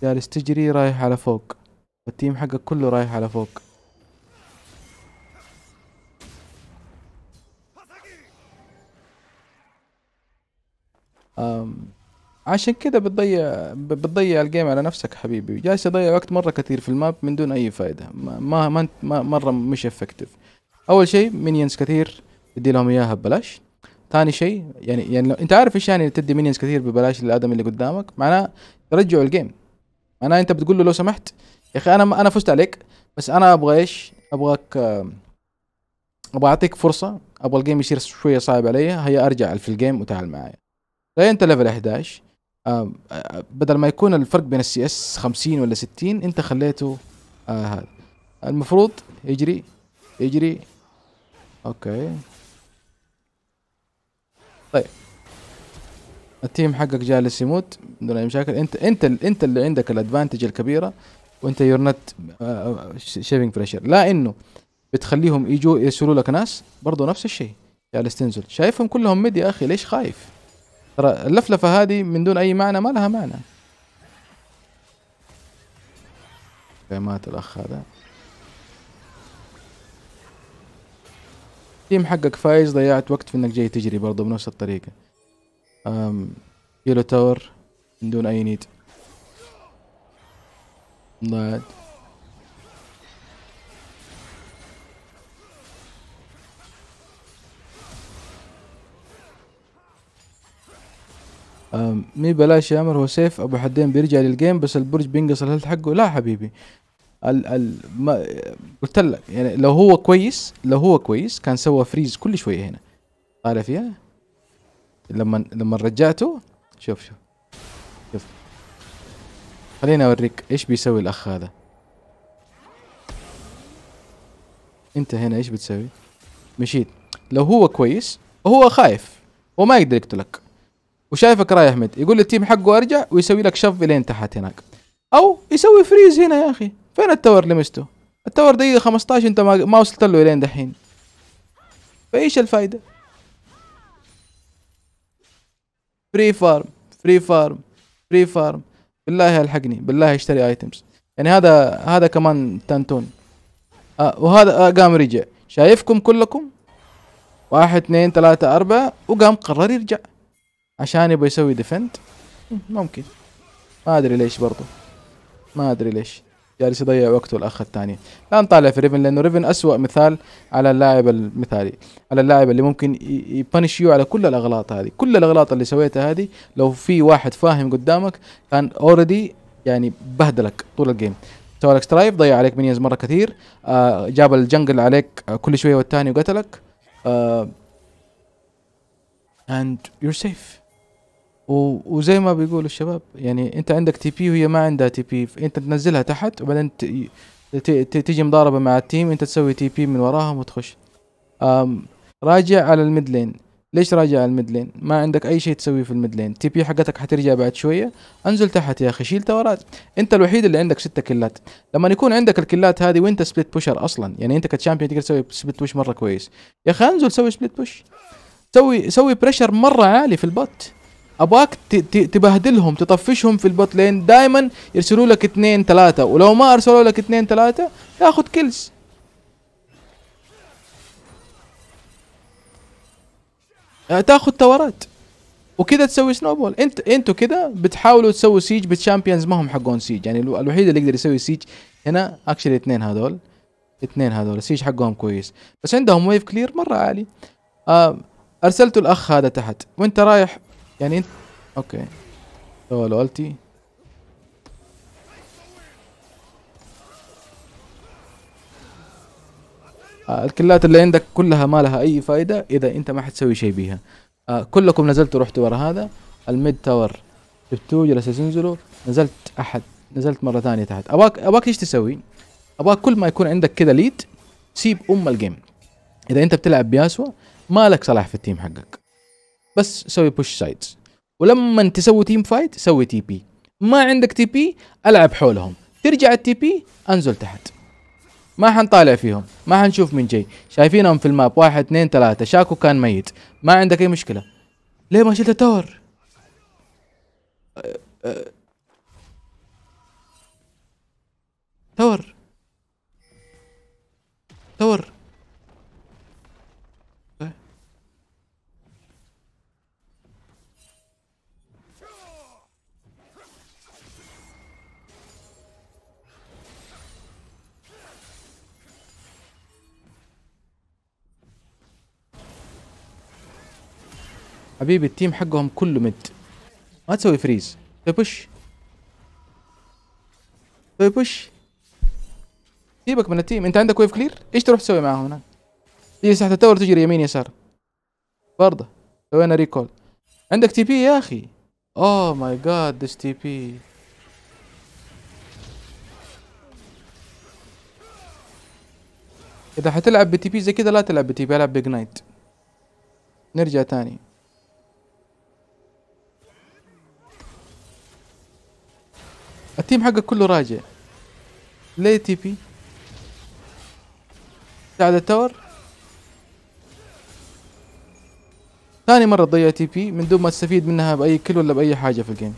جالس تجري رايح على فوق والتيم حقك كله رايح على فوق عشان كده بتضيع بتضيع الجيم على نفسك حبيبي جالس تضيع وقت مره كثير في الماب من دون اي فائده ما ما, ما, مره مش افكتيف اول شيء مينيونز كثير تدي لهم اياها ببلاش ثاني شيء يعني يعني لو انت عارف ايش يعني تدي مينيونز كثير ببلاش للادم اللي قدامك معناه ترجعوا الجيم معناه انت بتقول له لو سمحت يا اخي انا انا فزت عليك بس انا ابغى ايش ابغاك ابغى اعطيك فرصه ابغى الجيم يصير شويه صعب علي هيا ارجع في الجيم وتعال معايا طيب، انت ليفل 11 آه، بدل ما يكون الفرق بين السي اس 50 ولا 60 انت خليته آه، هذا آه المفروض يجري يجري اوكي طيب التيم حقك جالس يموت بدون اي مشاكل انت انت انت اللي عندك الادفانتج الكبيره وانت يور نت شيفنج بريشر لا انه بتخليهم يجوا يرسلوا لك ناس برضه نفس الشيء جالس تنزل شايفهم كلهم ميد يا اخي ليش خايف ترى اللفلفه هذه من دون اي معنى ما لها معنى مات الاخ هذا تيم حقك فايز ضيعت وقت في انك جاي تجري برضه بنفس الطريقه كيلو تاور من دون اي نيد But مي بلاش يا عمر هو سيف ابو حدين بيرجع للجيم بس البرج بينقص الهيلث حقه لا حبيبي ال ال ما قلت لك يعني لو هو كويس لو هو كويس كان سوى فريز كل شويه هنا طالع يعني؟ فيها لما لما رجعته شوف شوف خليني اوريك ايش بيسوي الاخ هذا انت هنا ايش بتسوي مشيت لو هو كويس وهو خايف وما يقدر يقتلك وشايفك رايح مد يقول للتيم حقه ارجع ويسوي لك شف لين تحت هناك او يسوي فريز هنا يا اخي فين التور اللي مسته التور دقيقه 15 انت ما, ما وصلت له لين دحين فايش الفايده فري فارم فري فارم فري فارم بالله الحقني بالله اشتري ايتمز يعني هذا هذا كمان تانتون آه وهذا آه قام رجع شايفكم كلكم واحد اثنين ثلاثة أربعة وقام قرر يرجع عشان يبغى يسوي ديفند ممكن ما أدري ليش برضو ما أدري ليش جالس يضيع وقته الاخ الثاني لا نطالع في ريفن لانه ريفن اسوء مثال على اللاعب المثالي على اللاعب اللي ممكن يبنش يو على كل الاغلاط هذه كل الاغلاط اللي سويتها هذه لو في واحد فاهم قدامك كان اوريدي يعني بهدلك طول الجيم سوى لك سترايف ضيع عليك منيز مره كثير آه جاب الجنجل عليك كل شويه والثاني وقتلك آه and you're safe وزي ما بيقولوا الشباب يعني انت عندك تي بي وهي ما عندها تي بي انت تنزلها تحت وبعدين تيجي مضاربه مع التيم انت تسوي تي بي من وراهم وتخش راجع على الميد لين ليش راجع على الميد لين ما عندك اي شيء تسويه في الميد لين تي بي حقتك حترجع بعد شويه انزل تحت يا اخي شيل تورات انت الوحيد اللي عندك ستة كلات لما يكون عندك الكلات هذه وانت سبليت بوشر اصلا يعني انت كتشامبيون تقدر تسوي سبليت بوش مره كويس يا اخي انزل سوي سبليت بوش سوي سوي بريشر مره عالي في البوت ابغاك تبهدلهم تطفشهم في البوت لين دائما يرسلوا لك اثنين ثلاثه ولو ما ارسلوا لك اثنين ثلاثه تاخذ كلز آه، تاخذ تورات وكذا تسوي سنو بول انت انتوا كذا بتحاولوا تسووا سيج بالشامبيونز ما هم حقون سيج يعني الوحيد اللي يقدر يسوي سيج هنا اكشلي اثنين هذول اثنين هذول السيج حقهم كويس بس عندهم ويف كلير مره عالي آه ارسلتوا الاخ هذا تحت وانت رايح يعني انت اوكي سوى الالتي التي آه، الكلات اللي عندك كلها ما لها اي فائده اذا انت ما حتسوي شيء بيها آه كلكم نزلتوا رحتوا ورا هذا الميد تاور جبتوه جلست تنزلوا نزلت احد نزلت مره ثانيه تحت اباك اباك ايش تسوي اباك كل ما يكون عندك كذا ليد سيب ام الجيم اذا انت بتلعب بياسوا مالك صلاح في التيم حقك بس سوي بوش سايدز ولما تسوي تيم فايت سوي تي بي ما عندك تي بي العب حولهم ترجع التي بي انزل تحت ما حنطالع فيهم ما حنشوف من جاي شايفينهم في الماب واحد اثنين ثلاثة شاكو كان ميت ما عندك اي مشكلة ليه ما شلت التاور تور أه، تور أه. تاور حبيبي التيم حقهم كله مد ما تسوي فريز سوي بوش سوي بوش سيبك من التيم انت عندك ويف كلير ايش تروح تسوي معاهم هناك تيجي تحت التور تجري يمين يسار برضه سوينا ريكول عندك تي بي يا اخي اوه ماي جاد ذس تي بي اذا حتلعب بتي بي زي كذا لا تلعب بتي بي العب نايت نرجع تاني التيم حقك كله راجع ليه تي بي تعال التور ثاني مرة تضيع تي بي من دون ما تستفيد منها بأي كل ولا بأي حاجة في الجيم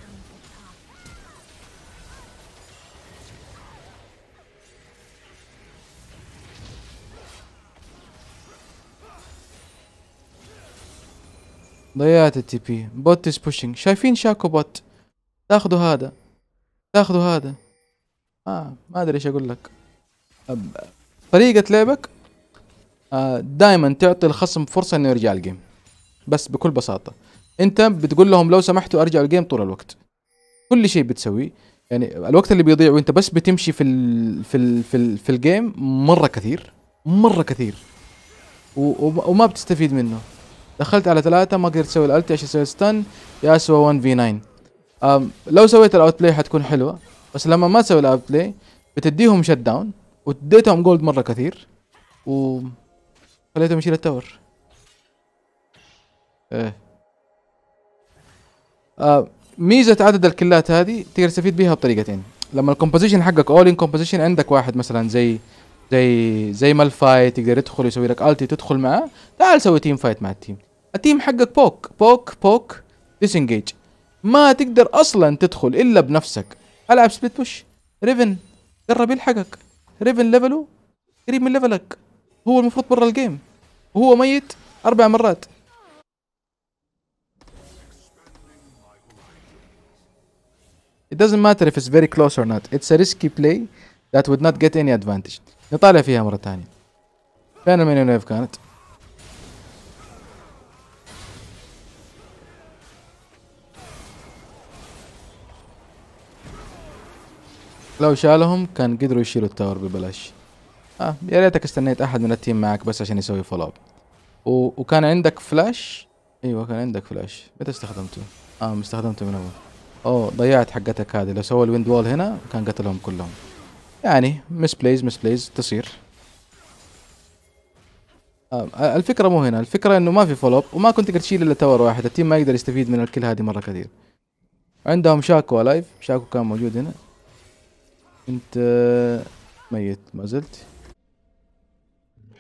ضيعت التي بي بوت از بوشينج شايفين شاكو بوت تاخذوا هذا تاخذوا هذا آه ما ادري ايش اقول لك طريقة لعبك آه دائما تعطي الخصم فرصة انه يرجع الجيم بس بكل بساطة انت بتقول لهم لو سمحتوا ارجعوا الجيم طول الوقت كل شيء بتسويه يعني الوقت اللي بيضيع وانت بس بتمشي في ال في ال في, ال في الجيم مرة كثير مرة كثير وما بتستفيد منه دخلت على ثلاثة ما قدرت تسوي الالتي عشان تسوي ستان يا سوى 1 في 9 لو سويت الاوت بلاي حتكون حلوه بس لما ما تسوي الاوت بلاي بتديهم شت داون واديتهم جولد مره كثير و خليتهم يشيل التاور ايه ميزه عدد الكلات هذه تقدر تستفيد بيها بطريقتين لما الكومبوزيشن حقك اول ان كومبوزيشن عندك واحد مثلا زي زي زي الفايت تقدر يدخل يسوي لك التي تدخل معاه تعال سوي تيم فايت مع التيم التيم حقك بوك بوك بوك ديسنجيج ما تقدر اصلا تدخل الا بنفسك العب سبليت بوش ريفن جرب يلحقك ريفن ليفله قريب من ليفلك هو المفروض برا الجيم وهو ميت اربع مرات It doesn't matter if it's very close or not. It's a risky play that would not get any advantage. نطالع فيها مرة ثانية. فين المنيو كانت؟ لو شالهم كان قدروا يشيلوا التاور ببلاش آه يا ريتك استنيت احد من التيم معك بس عشان يسوي فولو اب و... وكان عندك فلاش ايوه كان عندك فلاش متى استخدمته اه استخدمته من اول اوه ضيعت حقتك هذه لو سوى الويند وول هنا كان قتلهم كلهم يعني مس بليز مس بليز تصير آه،, آه الفكرة مو هنا الفكرة انه ما في فولو اب وما كنت تقدر تشيل الا تاور واحد التيم ما يقدر يستفيد من الكل هذه مرة كثير عندهم شاكو لايف شاكو كان موجود هنا انت ميت ما زلت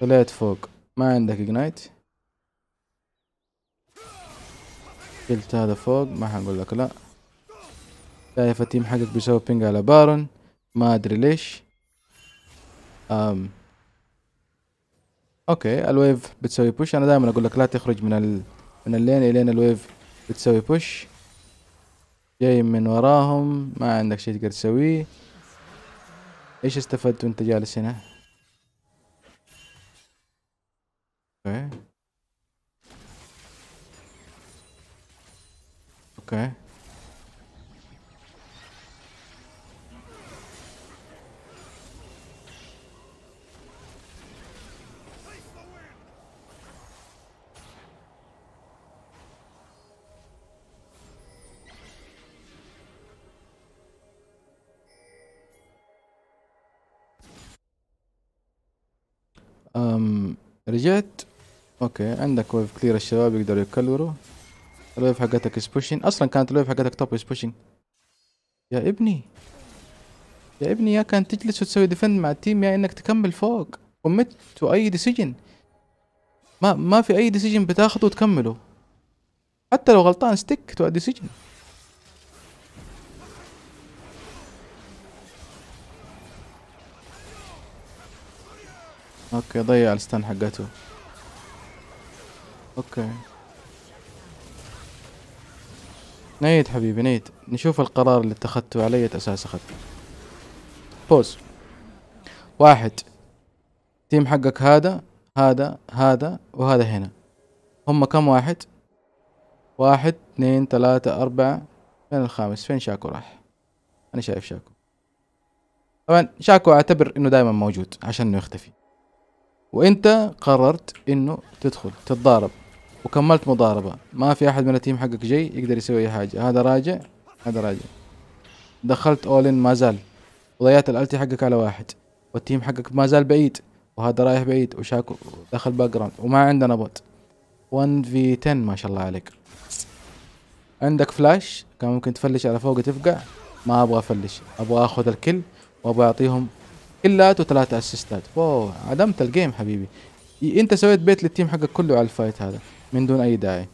طلعت فوق ما عندك اجنايت قلت هذا فوق ما حنقول لك لا شايف التيم حقك بيسوي بينج على بارون ما ادري ليش أم. اوكي الويف بتسوي بوش انا دائما اقول لك لا تخرج من ال... من اللين الين الويف بتسوي بوش جاي من وراهم ما عندك شيء تقدر تسويه ايش استفدت وانت جالس هنا؟ اوكي اوكي أم رجعت اوكي عندك ويف كثير الشباب يقدروا يكلوروا الويف حقتك از بوشين اصلا كانت الويف حقتك توب از بوشين يا ابني يا ابني يا كان تجلس وتسوي ديفند مع التيم يا انك تكمل فوق كوميت تو اي ديسيجن ما ما في اي ديسيجن بتاخده وتكمله حتى لو غلطان ستيك تو ديسيجن اوكي ضيع الستان حقته اوكي نيت حبيبي نيت نشوف القرار اللي اتخذته على اساس اخذته بوز واحد تيم حقك هذا هذا هذا وهذا هنا هم كم واحد واحد اثنين ثلاثة أربعة فين الخامس فين شاكو راح أنا شايف شاكو طبعا شاكو أعتبر إنه دائما موجود عشان إنه يختفي وانت قررت انه تدخل تتضارب وكملت مضاربة ما في احد من التيم حقك جاي يقدر يسوي اي حاجة هذا راجع هذا راجع دخلت اولين ما زال وضيعت الالتي حقك على واحد والتيم حقك ما زال بعيد وهذا رايح بعيد وشاكو دخل باك جراوند وما عندنا بوت 1 في 10 ما شاء الله عليك عندك فلاش كان ممكن تفلش على فوق تفقع ما ابغى افلش ابغى اخذ الكل وابغى اعطيهم كلات وثلاثة اسيستات واو عدمت الجيم حبيبي انت سويت بيت للتيم حقك كله على الفايت هذا من دون اي داعي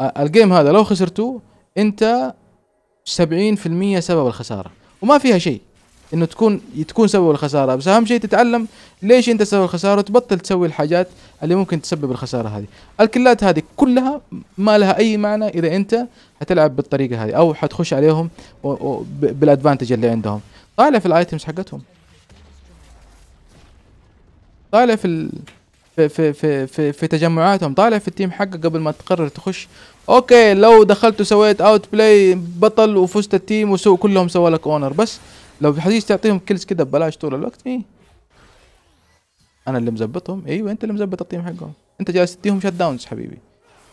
آه، الجيم هذا لو خسرته انت 70% سبب الخسارة وما فيها شيء انه تكون تكون سبب الخساره بس اهم شيء تتعلم ليش انت سبب الخساره وتبطل تسوي الحاجات اللي ممكن تسبب الخساره هذه الكلات هذه كلها ما لها اي معنى اذا انت هتلعب بالطريقه هذه او حتخش عليهم بالادفانتج اللي عندهم طالع في الايتمز حقتهم طالع في ال... في في في في, تجمعاتهم طالع في التيم حقك قبل ما تقرر تخش اوكي لو دخلت وسويت اوت بلاي بطل وفزت التيم وسو كلهم سووا لك اونر بس لو حديث تعطيهم كلز كده ببلاش طول الوقت ايه انا اللي مزبطهم ايوه انت اللي مزبط التيم حقهم انت جالس تديهم شت داونز حبيبي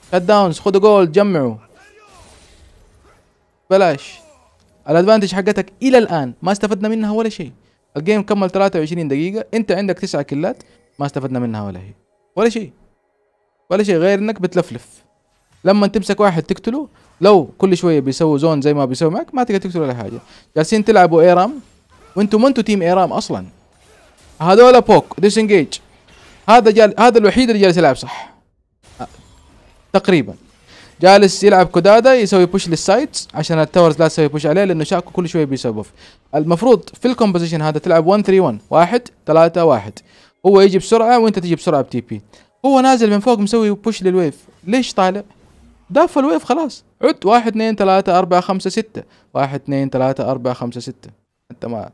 شت داونز خذوا جول جمعوا بلاش الادفانتج حقتك الى الان ما استفدنا منها ولا شيء الجيم كمل 23 دقيقة انت عندك تسعة كلات ما استفدنا منها ولا هي ولا شيء ولا شيء غير انك بتلفلف لما تمسك واحد تقتله لو كل شويه بيسووا زون زي ما بيسوي معك ما تقدر تقتله ولا حاجه جالسين تلعبوا ايرام وانتم ما انتم تيم ايرام اصلا هذول بوك ديسنجيج هذا جال هذا الوحيد اللي جالس يلعب صح تقريبا جالس يلعب كودادا يسوي بوش للسايدز عشان التاورز لا تسوي بوش عليه لانه شاكو كل شويه بيسوي بوف المفروض في الكومبوزيشن هذا تلعب 1 3 1 1 3 1 هو يجي بسرعه وانت تجي بسرعه بتي بي هو نازل من فوق مسوي بوش للويف ليش طالع؟ داف الويف خلاص عد 1 2 3 4 5 6 1 2 3 4 5 6 انت ما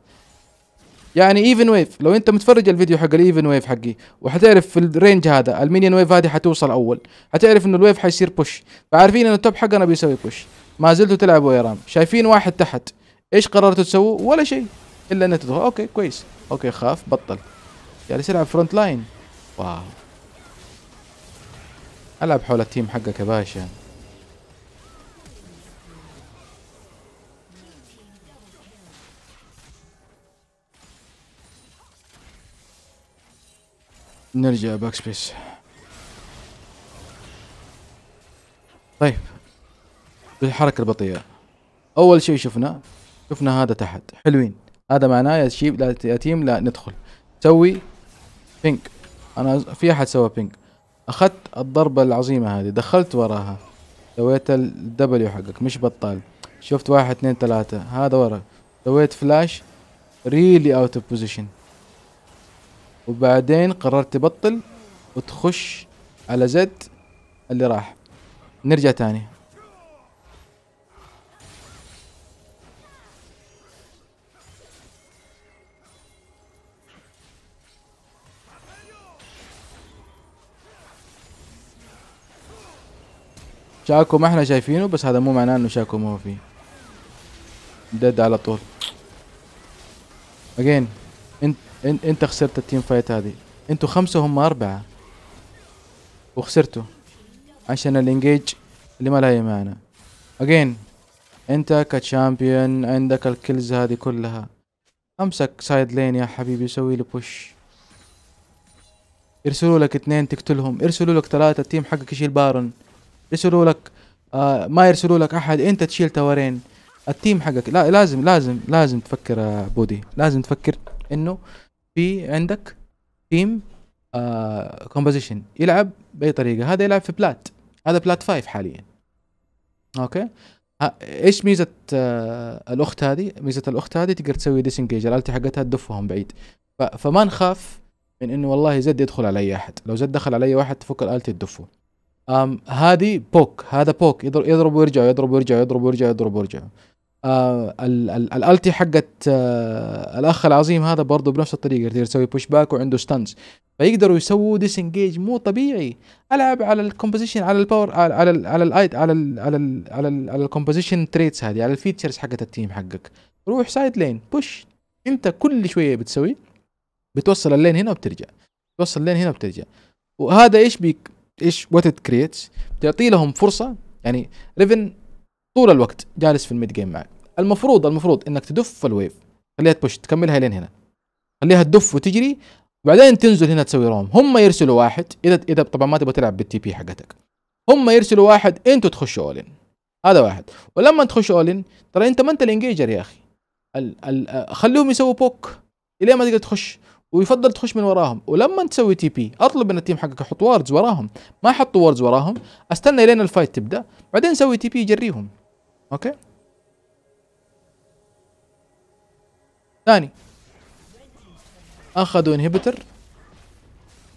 يعني ايفن ويف لو انت متفرج الفيديو حق الايفن ويف حقي وحتعرف في الرينج هذا المينيون ويف هذه حتوصل اول حتعرف انه الويف حيصير بوش فعارفين انه التوب حقنا بيسوي بوش ما زلتوا تلعبوا يا رام شايفين واحد تحت ايش قررتوا تسووا ولا شيء الا انك تدخل اوكي كويس اوكي خاف بطل جالس يلعب فرونت لاين واو العب حول التيم حقك يا باشا نرجع باك سبيس طيب بالحركة البطيئة أول شيء شفنا شفنا هذا تحت حلوين هذا معناه يا شيب لا يا تيم لا ندخل سوي بينك أنا في أحد سوى بينك أخذت الضربة العظيمة هذه دخلت وراها سويت الدبليو حقك مش بطال شفت واحد اثنين ثلاثة هذا ورا سويت فلاش ريلي اوت اوف بوزيشن وبعدين قررت تبطل وتخش على زد اللي راح نرجع تاني شاكو ما احنا شايفينه بس هذا مو معناه انه شاكو ما هو فيه دد على طول اجين انت انت خسرت التيم فايت هذه انتوا خمسة هم أربعة وخسرتوا عشان الانجيج اللي ما لها معنى اجين انت كتشامبيون عندك الكلز هذه كلها امسك سايد لين يا حبيبي سوي لي بوش يرسلوا لك اثنين تقتلهم يرسلوا لك ثلاثة التيم حقك يشيل بارن يرسلوا لك آه ما يرسلوا لك احد انت تشيل تورين التيم حقك لا لازم لازم لازم تفكر بودي لازم تفكر انه في عندك تيم كومبوزيشن كومبوزيشن يلعب باي طريقه هذا يلعب في بلات هذا بلات 5 حاليا اوكي ايش ميزه uh, الاخت هذه ميزه الاخت هذه تقدر تسوي ديسنجيج الالتي حقتها تدفهم بعيد فما نخاف من انه والله زد يدخل علي اي احد لو زد دخل علي اي واحد تفك الالتي تدفه هذه بوك هذا بوك يضرب يضرب ويرجع يضرب ويرجع يضرب ويرجع يضرب ويرجع, يضرب ويرجع. آه الالتي حقت آه الاخ العظيم هذا برضه بنفس الطريقه يقدر يسوي بوش باك وعنده ستانز فيقدروا يسووا ديسنجيج مو طبيعي العب على الكومبوزيشن على الباور على الـ على الـ على الـ على الـ على على الكومبوزيشن تريتس هذه على الفيتشرز حقت التيم حقك روح سايد لين بوش انت كل شويه بتسوي بتوصل اللين هنا وبترجع توصل اللين هنا وبترجع وهذا ايش بيك ايش وات كريتس بتعطي لهم فرصه يعني ريفن طول الوقت جالس في الميد جيم معك المفروض المفروض انك تدف الويف خليها تبوش تكملها لين هنا خليها تدف وتجري وبعدين تنزل هنا تسوي روم هم يرسلوا واحد اذا اذا طبعا ما تبغى تلعب بالتي بي حقتك هم يرسلوا واحد انتوا تخشوا اولين هذا واحد ولما تخش اولين ترى انت ما انت الانجيجر يا اخي ال ال آه، خليهم يسووا بوك الين ما تقدر تخش ويفضل تخش من وراهم ولما تسوي تي بي اطلب من التيم حقك يحط واردز وراهم ما حطوا واردز وراهم استنى لين الفايت تبدا بعدين سوي تي بي جريهم اوكي ثاني اخذوا انهبيتر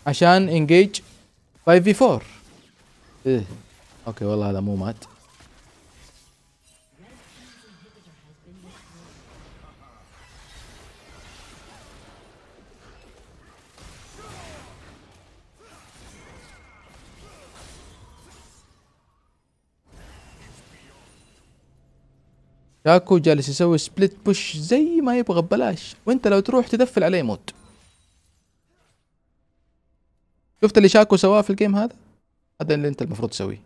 عشان انجيج 5 في 4 اوكي والله هذا مو مات شاكو جالس يسوي سبليت بوش زي ما يبغى ببلاش وانت لو تروح تدفل عليه يموت شفت اللي شاكو سواه في الجيم هذا هذا اللي انت المفروض تسويه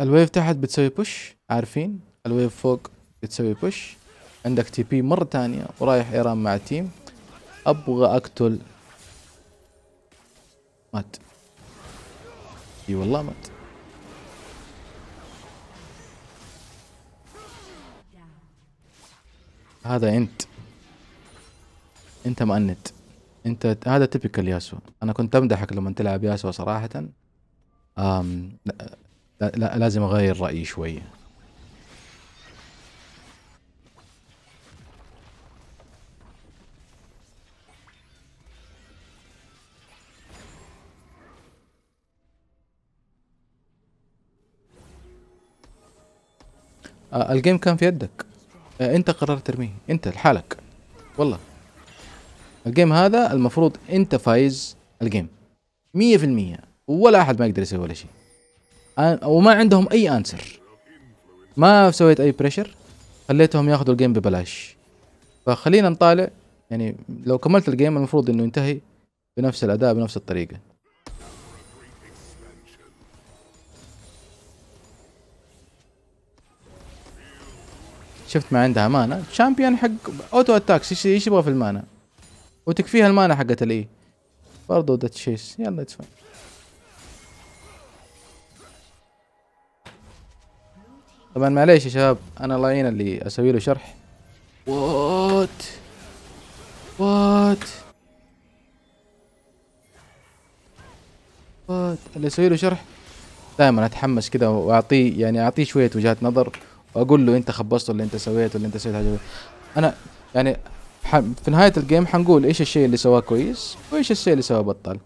الويف تحت بتسوي بوش عارفين الويف فوق بتسوي بوش عندك تي بي مرة تانية ورايح ايران مع تيم ابغى اقتل مات اي والله مات هذا انت انت مأنت انت هذا تيبيكال ياسو انا كنت امدحك لما تلعب ياسو صراحة آم... لا... لا... لازم اغير رأيي شوية آه، الجيم كان في يدك آه، انت قررت ترميه انت لحالك والله الجيم هذا المفروض انت فايز الجيم مية في المية ولا احد ما يقدر يسوي ولا شيء وما عندهم اي انسر ما سويت اي بريشر خليتهم ياخذوا الجيم ببلاش فخلينا نطالع يعني لو كملت الجيم المفروض انه ينتهي بنفس الاداء بنفس الطريقه شفت ما عندها مانا شامبيون حق اوتو اتاكس ايش ايش يبغى في المانا وتكفيها المانا حقت الاي e. برضو ذا تشيس يلا اتس فاين طبعا معليش يا شباب انا الله يعين اللي اسوي له شرح وات وات وات اللي اسوي له شرح دائما اتحمس كذا واعطيه يعني اعطيه شويه وجهات نظر واقول له انت خبصت ولا انت سويت ولا انت سويت حاجه انا يعني في نهايه الجيم حنقول ايش الشيء اللي سواه كويس وايش الشيء اللي سواه بطل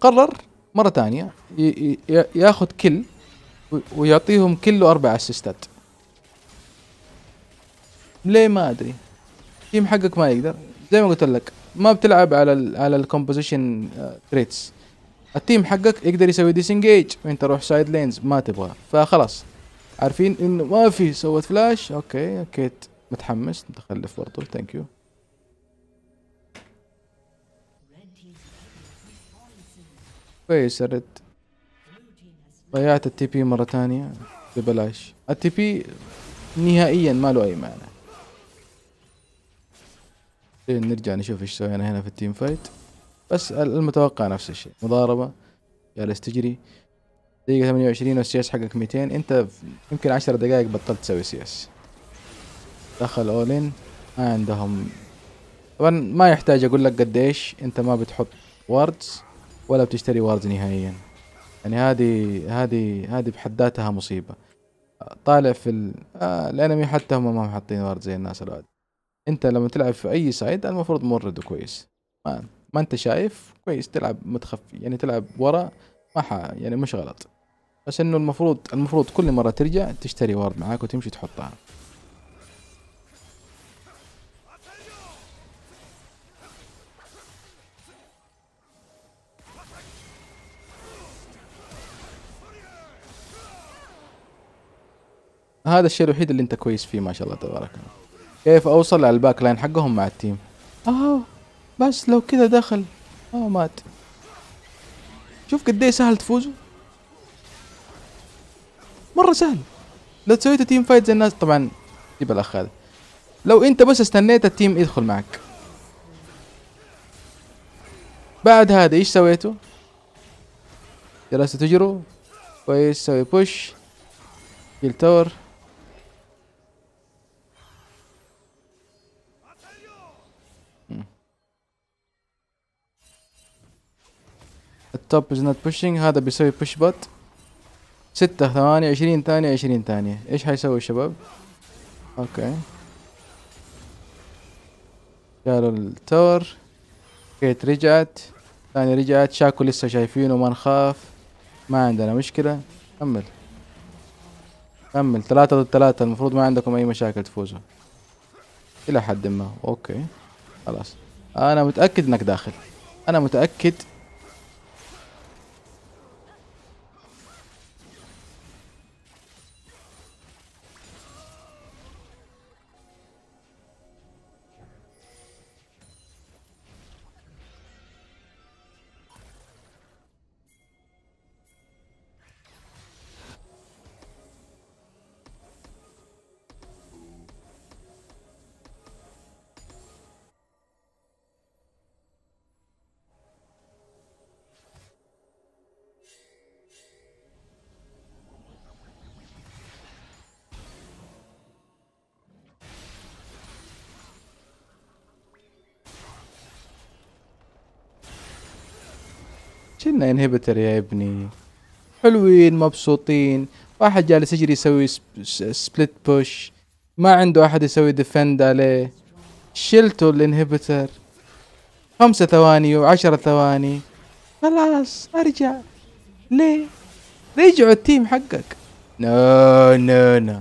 قرر مره ثانيه ياخذ كل ويعطيهم كله اربع اسيستات ليه ما ادري تيم حقك ما يقدر زي ما قلت لك ما بتلعب على ال على الكومبوزيشن تريتس التيم حقك يقدر يسوي ديسنجيج وانت روح سايد لينز ما تبغى فخلاص عارفين انه ما في سوت فلاش اوكي اوكي متحمس متخلف برضو ثانك يو كويس رد ضيعت التي بي مرة ثانية ببلاش التي بي نهائيا ما له اي معنى إيه، نرجع نشوف ايش سوينا هنا في التيم فايت بس المتوقع نفس الشيء مضاربة جالس تجري دقيقة 28 والسياس حقك 200 انت يمكن 10 دقايق بطلت تسوي سياس دخل اولين ما عندهم طبعا ما يحتاج اقول لك قديش انت ما بتحط واردز ولا بتشتري واردز نهائيا يعني هذه هذه هذه بحد ذاتها مصيبة طالع في ال... آه الانمي حتى هم ما محطين وارد زي الناس الواد انت لما تلعب في اي سايد المفروض مورد كويس ما, ما انت شايف كويس تلعب متخفي يعني تلعب ورا ما ح... يعني مش غلط بس انه المفروض المفروض كل مرة ترجع تشتري وارد معاك وتمشي تحطها هذا الشيء الوحيد اللي انت كويس فيه ما شاء الله تبارك الله كيف اوصل على الباك لاين حقهم مع التيم اه بس لو كذا دخل اه مات شوف قد ايه سهل تفوزوا مره سهل لو سويت تيم فايت زي الناس طبعا يبقى الاخ هذا لو انت بس استنيت التيم يدخل معك بعد هذا ايش سويته جلست تجروا كويس سوي بوش كيل تاور التوب از نوت بوشينج هذا بيسوي بوش بوت ستة ثواني عشرين ثانية عشرين ثانية ايش حيسوي الشباب اوكي شالوا التور كيت رجعت ثاني رجعت شاكو لسه شايفينه ما نخاف ما عندنا مشكلة كمل كمل ثلاثة ضد ثلاثة المفروض ما عندكم أي مشاكل تفوزوا إلى حد ما أوكي خلاص أنا متأكد إنك داخل أنا متأكد انهبتر يا ابني حلوين مبسوطين واحد جالس يجري يسوي سبليت بوش ما عنده احد يسوي ديفند عليه شلته الانهبتر خمسة ثواني وعشرة ثواني خلاص ارجع ليه رجعوا التيم حقك نو نو نو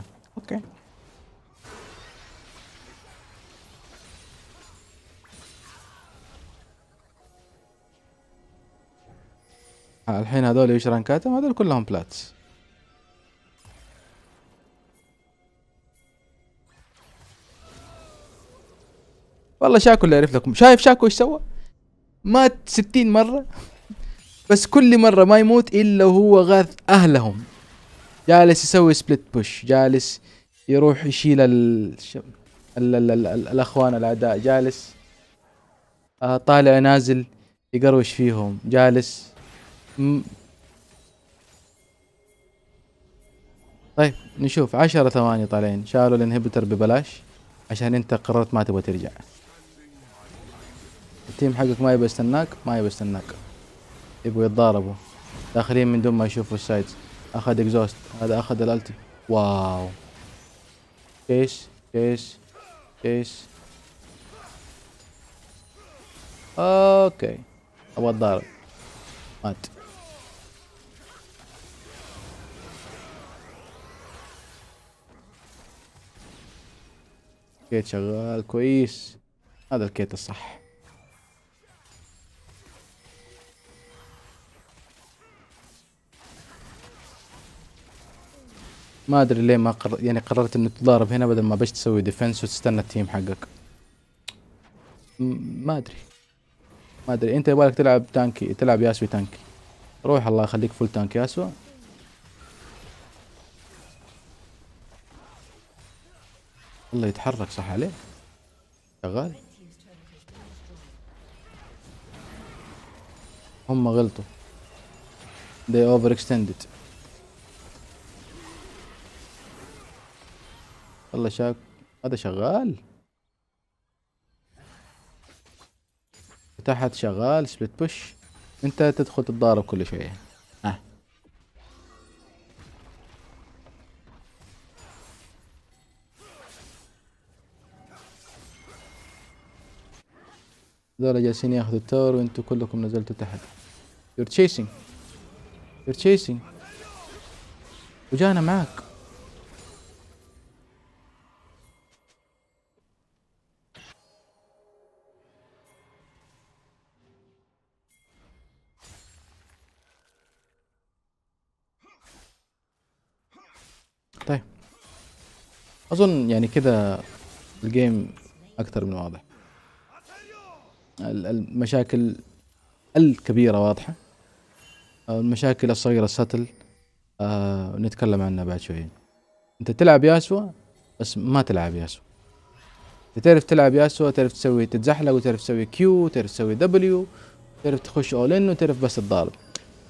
الحين هذول ايش رانكاتهم هذول كلهم بلاتس والله شاكو اللي عرف لكم شايف شاكو ايش سوى مات ستين مرة بس كل مرة ما يموت الا وهو غاث اهلهم جالس يسوي سبليت بوش جالس يروح يشيل ال... ال... ال... الاخوان الاعداء جالس آه، طالع نازل يقروش فيهم جالس طيب نشوف عشرة ثواني طالعين شالوا الانهبيتر ببلاش عشان انت قررت ما تبغى ترجع التيم حقك ما يبغى يستناك ما يبغى يستناك يبغوا يتضاربوا داخلين من دون ما يشوفوا السايد اخذ اكزوست هذا اخذ الالتي واو كيس كيس كيس اوكي ابغى اتضارب مات كيت شغال كويس هذا الكيت الصح ما ادري ليه ما قر... يعني قررت انه تضارب هنا بدل ما بش تسوي ديفنس وتستنى التيم حقك ما ادري ما ادري انت يبغالك تلعب تانكي تلعب ياسوي تانكي روح الله يخليك فول تانك ياسوى الله يتحرك صح عليه شغال هم غلطوا they over extended الله شاك هذا شغال تحت شغال سبليت بوش انت تدخل تتضارب كل شويه هذول جالسين ياخذوا التور وانتم كلكم نزلتوا تحت يور تشيسينج يور تشيسينج وجانا معاك طيب اظن يعني كذا الجيم اكثر من واضح المشاكل الكبيرة واضحة آه، المشاكل الصغيرة الساتل آه نتكلم عنها بعد شوية انت تلعب ياسوا بس ما تلعب ياسوا تعرف تلعب ياسوا تعرف تسوي تتزحلق وتعرف تسوي كيو تعرف تسوي دبليو تعرف تخش اول ان وتعرف بس تضارب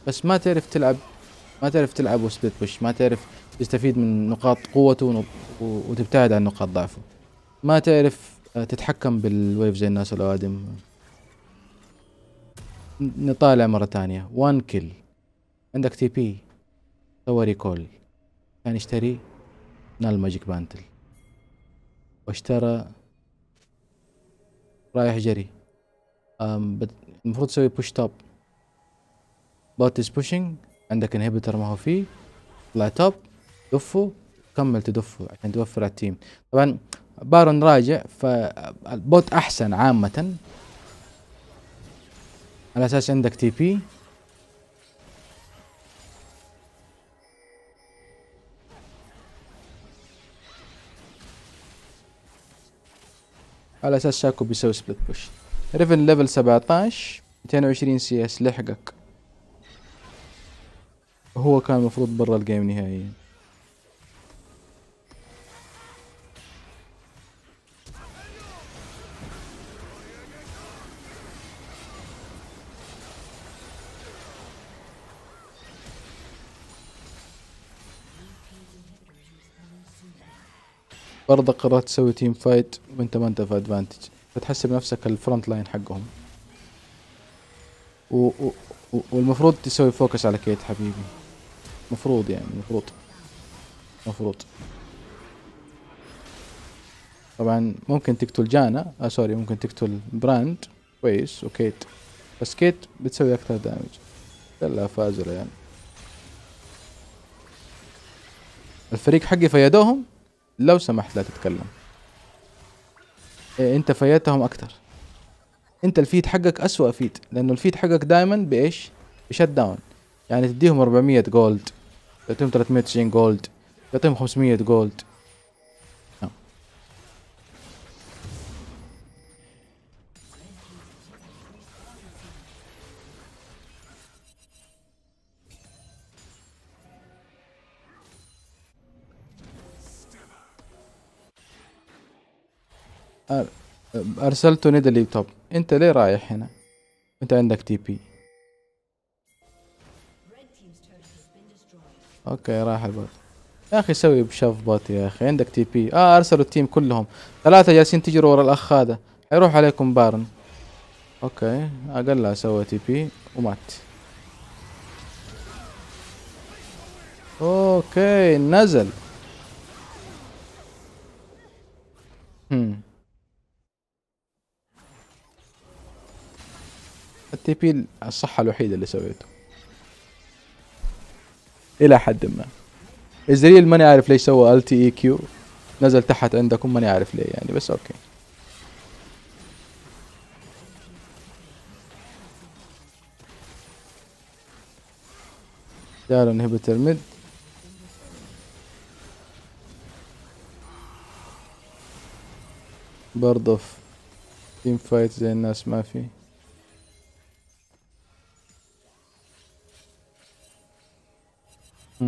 بس ما تعرف تلعب ما تعرف تلعب وسبليت بوش ما تعرف تستفيد من نقاط قوته وتبتعد عن نقاط ضعفه ما تعرف آه، تتحكم بالويف زي الناس الاوادم نطالع مرة ثانية وان كل عندك تي بي سوى ريكول كان يشتري نال ماجيك بانتل واشترى رايح جري المفروض تسوي بوش توب بوت از بوشينج عندك انهبيتر ما هو فيه طلع توب دفه كمل تدفه عشان توفر على التيم طبعا بارون راجع فالبوت احسن عامة على اساس عندك تي بي على اساس شاكو بيسوي سبليت بوش ريفن ليفل 17 220 سي اس لحقك هو كان المفروض برا الجيم نهائيا برضه قررت تسوي تيم فايت وانت ما انت في ادفانتج فتحسب نفسك الفرونت لاين حقهم و... و... والمفروض تسوي فوكس على كيت حبيبي مفروض يعني مفروض مفروض طبعا ممكن تقتل جانا آه سوري ممكن تقتل براند كويس وكيت بس كيت بتسوي اكثر دامج يلا فازوا يعني الفريق حقي فيدوهم لو سمحت لا تتكلم إيه، انت فايتهم اكتر انت الفيد حقك اسوأ فيد لانه الفيد حقك دايما بايش بشت داون يعني تديهم 400 جولد تعطيهم 390 جولد تعطيهم 500 جولد أرسلت نيدا للتوب أنت ليه رايح هنا؟ أنت عندك تي بي أوكي راح البوت يا أخي سوي بشف بوت يا أخي عندك تي بي آه أرسلوا التيم كلهم ثلاثة جالسين تجروا ورا الأخ هذا حيروح عليكم بارن أوكي أقلها سوى تي بي ومات اوكي نزل هم التي بي الصحة الوحيدة اللي سويته إلى حد ما إزريل ماني عارف ليش سوى ال تي اي كيو نزل تحت عندكم ماني عارف ليه يعني بس أوكي تعالوا انهبتر ميد برضه في تيم فايت زي الناس ما في يو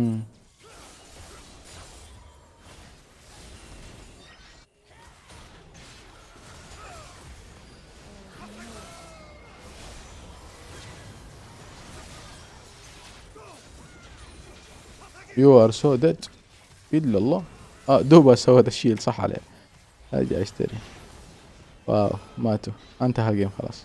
ار سو ديد الا الله اه سوى هذا الشيل صح عليه ارجع اشتري واو ماتوا انتهى الجيم خلاص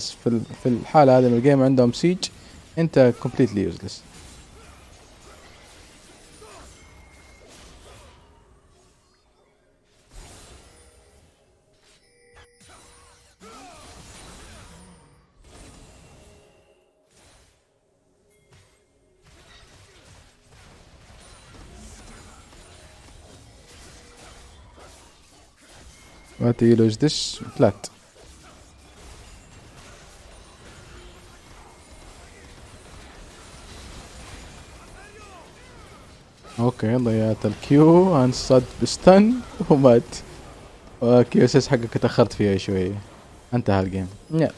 بس في في الحالة هذه من الجيم عندهم سيج انت كومبليتلي يوزلس ما تجيله دش فلات اوكي ضيعت الكيو انصد بستن ومات اوكي اساس حقك تاخرت فيها شويه انتهى الجيم يلا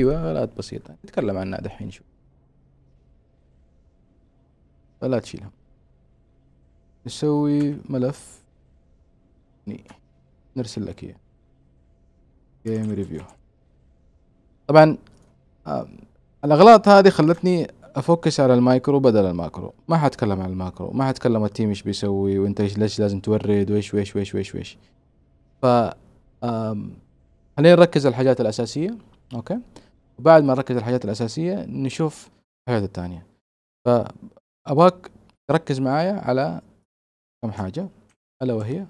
ايوه آلات بسيطة نتكلم عنها دحين شوي فلا تشيلها نسوي ملف ني. نرسل لك اياه جيم ريفيو طبعا آه. الاغلاط هذه خلتني افوكس على المايكرو بدل الماكرو ما حتكلم عن الماكرو ما حتكلم التيم ايش بيسوي وانت ايش ليش لازم تورد ويش ويش ويش ويش ويش ف خلينا نركز الحاجات الاساسيه اوكي وبعد ما نركز الحاجات الأساسية نشوف الحاجات الثانية فأبغاك تركز معايا على كم حاجة ألا وهي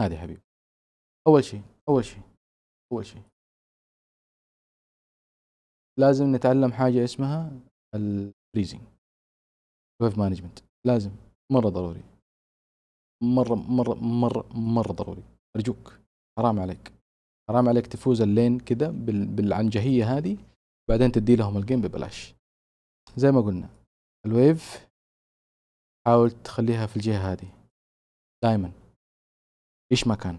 هذه حبيبي أول شيء أول شيء أول شيء لازم نتعلم حاجة اسمها الفريزنج ويف مانجمنت لازم مرة ضروري مرة مرة مرة مرة ضروري أرجوك حرام عليك حرام عليك تفوز اللين كده بالعنجهيه هذه بعدين تدي لهم الجيم ببلاش زي ما قلنا الويف حاول تخليها في الجهه هذه دائما ايش ما كان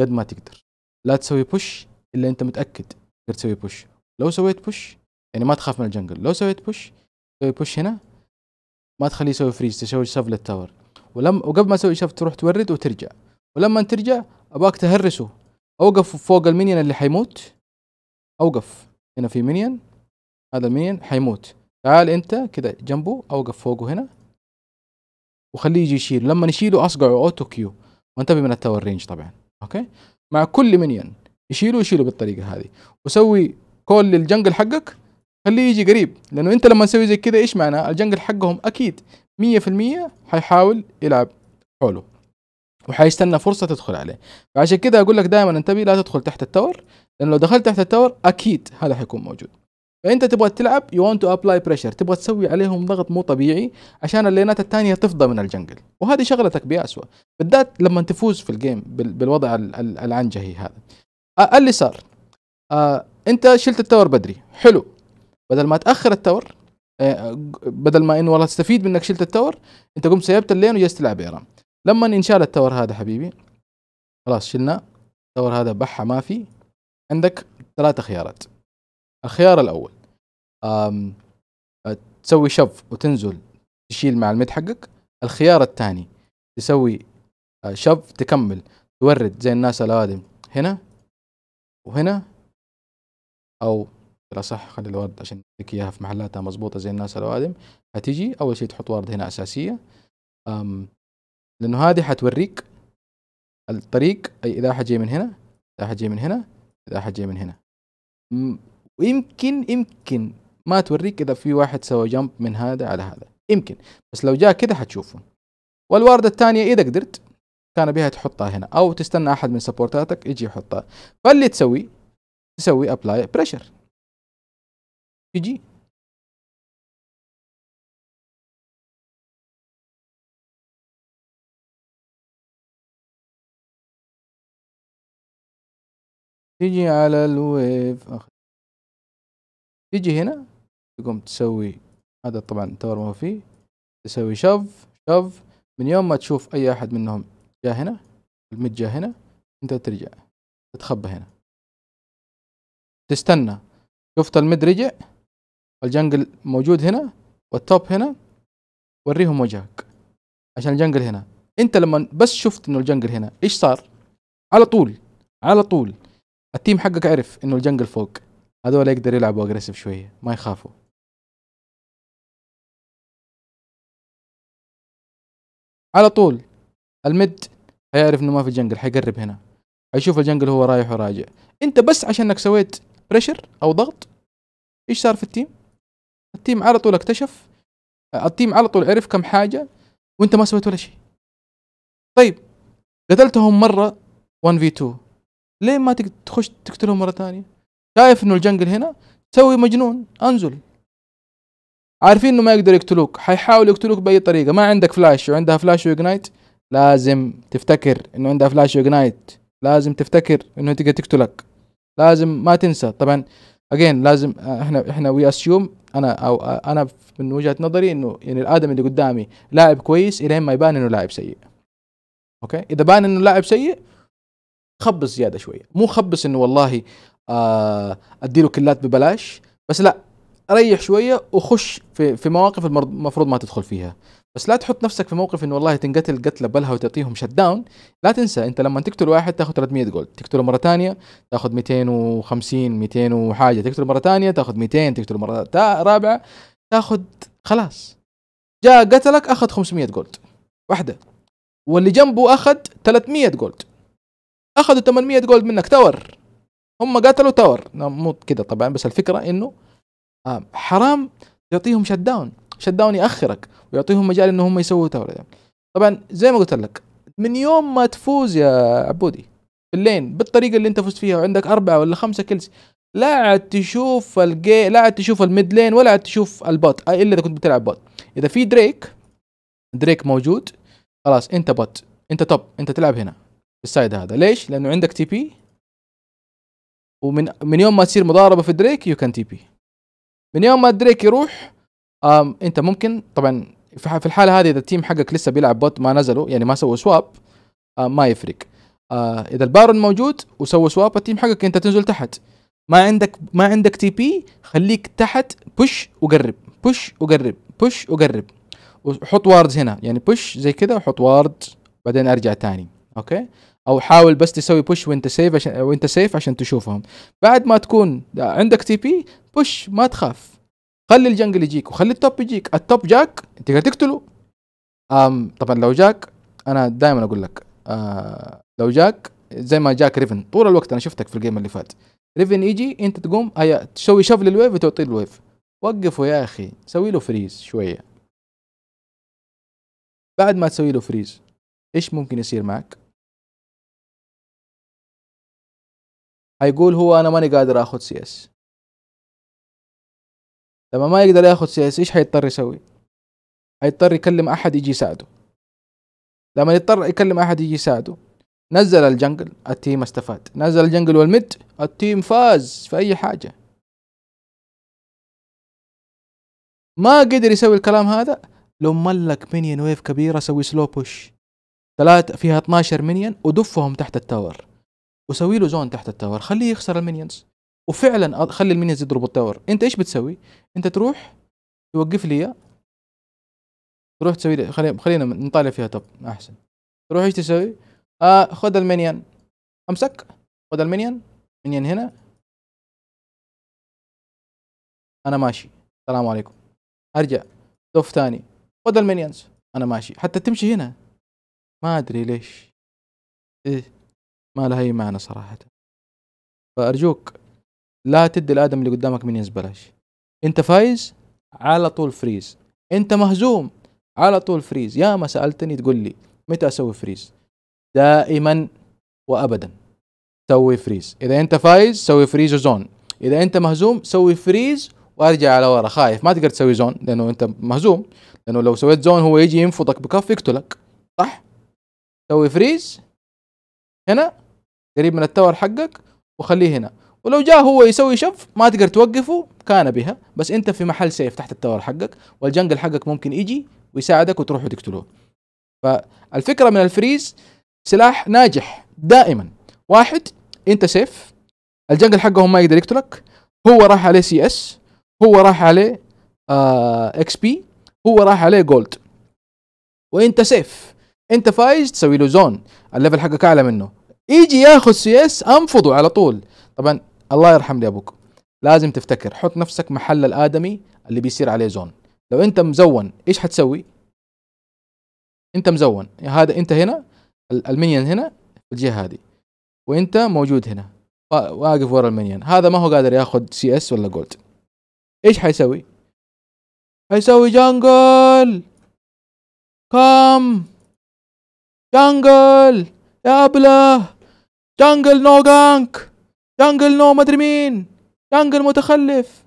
قد ما تقدر لا تسوي بوش الا انت متاكد تقدر تسوي بوش لو سويت بوش يعني ما تخاف من الجنجل لو سويت بوش سوي بوش هنا ما تخليه يسوي فريز تسوي شف للتاور ولم وقبل ما تسوي شف تروح تورد وترجع ولما ترجع اباك تهرسه اوقف فوق المينيون اللي حيموت اوقف هنا في مينيون هذا المينيون حيموت تعال انت كده جنبه اوقف فوقه هنا وخليه يجي يشيل لما نشيله اصقعه اوتو كيو وانتبه من التاور رينج طبعا اوكي مع كل مينيون يشيله يشيله بالطريقه هذه وسوي كول للجنجل حقك خليه يجي قريب لانه انت لما تسوي زي كده ايش معناه الجنجل حقهم اكيد 100% حيحاول يلعب حوله وحيستنى فرصه تدخل عليه فعشان كده اقول لك دائما انتبه لا تدخل تحت التور لان لو دخلت تحت التور اكيد هذا حيكون موجود فانت تبغى تلعب يو ونت تو ابلاي بريشر تبغى تسوي عليهم ضغط مو طبيعي عشان اللينات الثانيه تفضى من الجنجل وهذه شغلتك بأسوأ بالذات لما تفوز في الجيم بالوضع العنجهي هذا اللي صار آه انت شلت التور بدري حلو بدل ما تاخر التور آه، بدل ما انه والله تستفيد منك شلت التور انت قمت سيبت اللين وجلست تلعب ايرام لما ينشال التور هذا حبيبي خلاص شلنا التور هذا بحة ما في عندك ثلاثة خيارات الخيار الأول أم تسوي شف وتنزل تشيل مع المد حقك الخيار الثاني تسوي آه، شف تكمل تورد زي الناس الأوادم هنا وهنا أو لا صح خلي الورد عشان اديك اياها في محلاتها مظبوطه زي الناس الاوادم هتيجي اول شيء تحط ورد هنا اساسيه لانه هذه حتوريك الطريق اي اذا حجي من هنا اذا حجي من هنا اذا حجي من هنا ويمكن يمكن ما توريك اذا في واحد سوى جمب من هذا على هذا يمكن بس لو جاء كذا حتشوفه والوردة الثانية اذا قدرت كان بها تحطها هنا او تستنى احد من سبورتاتك يجي يحطها فاللي تسوي تسوي ابلاي بريشر يجي تيجي على الويف اخر تيجي هنا تقوم تسوي هذا طبعا تور ما هو فيه تسوي شف شف من يوم ما تشوف اي احد منهم جا هنا المت جا هنا انت ترجع تتخبى هنا تستنى شفت المد رجع الجنجل موجود هنا والتوب هنا وريهم وجهك عشان الجنجل هنا انت لما بس شفت انه الجنجل هنا ايش صار على طول على طول التيم حقك عرف انه الجنجل فوق هذول يقدر يلعبوا اجريسيف شويه ما يخافوا على طول المد هيعرف انه ما في جنجل حيقرب هنا حيشوف الجنجل هو رايح وراجع انت بس عشانك سويت بريشر او ضغط ايش صار في التيم التيم على طول اكتشف التيم على طول عرف كم حاجه وانت ما سويت ولا شيء طيب قتلتهم مره 1 في 2 ليه ما تخش تقتلهم مره ثانيه؟ شايف انه الجنجل هنا سوي مجنون انزل عارفين انه ما يقدر يقتلوك حيحاولوا يقتلوك باي طريقه ما عندك فلاش وعندها فلاش واجنايت لازم تفتكر انه عندها فلاش واجنايت لازم تفتكر انه تقدر تقتلك لازم ما تنسى طبعا اجين لازم آه، احنا احنا وي اسيوم انا او آه، انا من وجهه نظري انه يعني الادمي اللي قدامي لاعب كويس الين ما يبان انه لاعب سيء اوكي اذا بان انه لاعب سيء خبص زياده شويه مو خبص انه والله آه اديله كلات ببلاش بس لا ريح شويه وخش في في مواقف المفروض ما تدخل فيها بس لا تحط نفسك في موقف انه والله تنقتل قتله بلها وتعطيهم شت داون لا تنسى انت لما تقتل واحد تاخذ 300 جولد تقتله مره ثانيه تاخذ 250 200 وحاجه تقتله مره ثانيه تاخذ 200 تقتله مره تا رابعه تاخذ خلاص جاء قتلك اخذ 500 جولد واحده واللي جنبه اخذ 300 جولد اخذوا 800 جولد منك تاور هم قتلوا تاور مو كده طبعا بس الفكره انه آه، حرام يعطيهم شت داون شت داون ياخرك ويعطيهم مجال ان هم يسووا تاور طبعا زي ما قلت لك من يوم ما تفوز يا عبودي في اللين بالطريقه اللي انت فزت فيها وعندك اربعه ولا خمسه كيلز لا عاد تشوف الجي لا عاد تشوف الميد لين ولا عاد تشوف البوت آه، الا اذا كنت بتلعب بوت اذا في دريك دريك موجود خلاص انت بوت انت توب انت تلعب هنا السايد هذا ليش لانه عندك تي بي ومن من يوم ما تصير مضاربه في دريك يو كان تي بي من يوم ما دريك يروح آم انت ممكن طبعا في الحاله هذه اذا التيم حقك لسه بيلعب بوت ما نزلوا يعني ما سووا سواب آه، ما يفرق آه اذا البارون موجود وسوى سواب التيم حقك انت تنزل تحت ما عندك ما عندك تي بي خليك تحت بوش وقرب بوش وقرب بوش وقرب وحط واردز هنا يعني بوش زي كذا وحط وارد بعدين ارجع تاني اوكي او حاول بس تسوي بوش وانت سيف عشان وانت سيف عشان تشوفهم بعد ما تكون عندك تي بي بوش ما تخاف خلي الجنجل يجيك وخلي التوب يجيك التوب جاك تقدر تقتله أم طبعا لو جاك انا دائما اقول لك أه لو جاك زي ما جاك ريفن طول الوقت انا شفتك في الجيم اللي فات ريفن يجي انت تقوم هيا تسوي شفل الويف وتعطي الويف وقفه يا اخي سوي له فريز شويه بعد ما تسوي له فريز ايش ممكن يصير معك هيقول هو انا ماني قادر اخذ سي اس لما ما يقدر ياخذ سي اس ايش حيضطر يسوي حيضطر يكلم احد يجي يساعده لما يضطر يكلم احد يجي يساعده نزل الجنجل التيم استفاد نزل الجنجل والمد التيم فاز في اي حاجه ما قدر يسوي الكلام هذا لو ملك مينيون ويف كبيره سوي سلو بوش ثلاثة فيها 12 مينيون ودفهم تحت التاور وسوي له زون تحت التاور خليه يخسر المينيونز وفعلا خلي المينيونز يضربوا التاور انت ايش بتسوي انت تروح توقف لي اياه تروح تسوي لي خلي... خلينا نطالع فيها طب احسن تروح ايش تسوي آه خذ المينيون امسك خذ المينيون منين هنا انا ماشي السلام عليكم ارجع لف ثاني خذ المينيونز انا ماشي حتى تمشي هنا ما ادري ليش ايه ما لها اي معنى صراحه فارجوك لا تدي الادم اللي قدامك من بلاش انت فايز على طول فريز انت مهزوم على طول فريز يا ما سالتني تقول لي متى اسوي فريز دائما وابدا سوي فريز اذا انت فايز سوي فريز وزون اذا انت مهزوم سوي فريز وارجع على ورا خايف ما تقدر تسوي زون لانه انت مهزوم لانه لو سويت زون هو يجي ينفضك بكف يقتلك صح سوي فريز هنا قريب من التاور حقك وخليه هنا ولو جاء هو يسوي شف ما تقدر توقفه كان بها بس انت في محل سيف تحت التاور حقك والجنجل حقك ممكن يجي ويساعدك وتروحوا تقتلوه فالفكره من الفريز سلاح ناجح دائما واحد انت سيف الجنجل حقهم ما يقدر يقتلك هو راح عليه سي اس هو راح عليه آه اكس بي هو راح عليه جولد وانت سيف انت فايز تسوي له زون الليفل حقك اعلى منه يجي ياخذ سي اس انفضه على طول طبعا الله يرحم لي ابوك لازم تفتكر حط نفسك محل الادمي اللي بيصير عليه زون لو انت مزون ايش حتسوي انت مزون هذا انت هنا المنيون هنا في الجهه هذه وانت موجود هنا واقف ورا المنيون هذا ما هو قادر ياخذ سي اس ولا جولد ايش حيسوي حيسوي جانجل كم جانجل يا ابله دانجل نو جانك دانجل نو مدري مين دانجل متخلف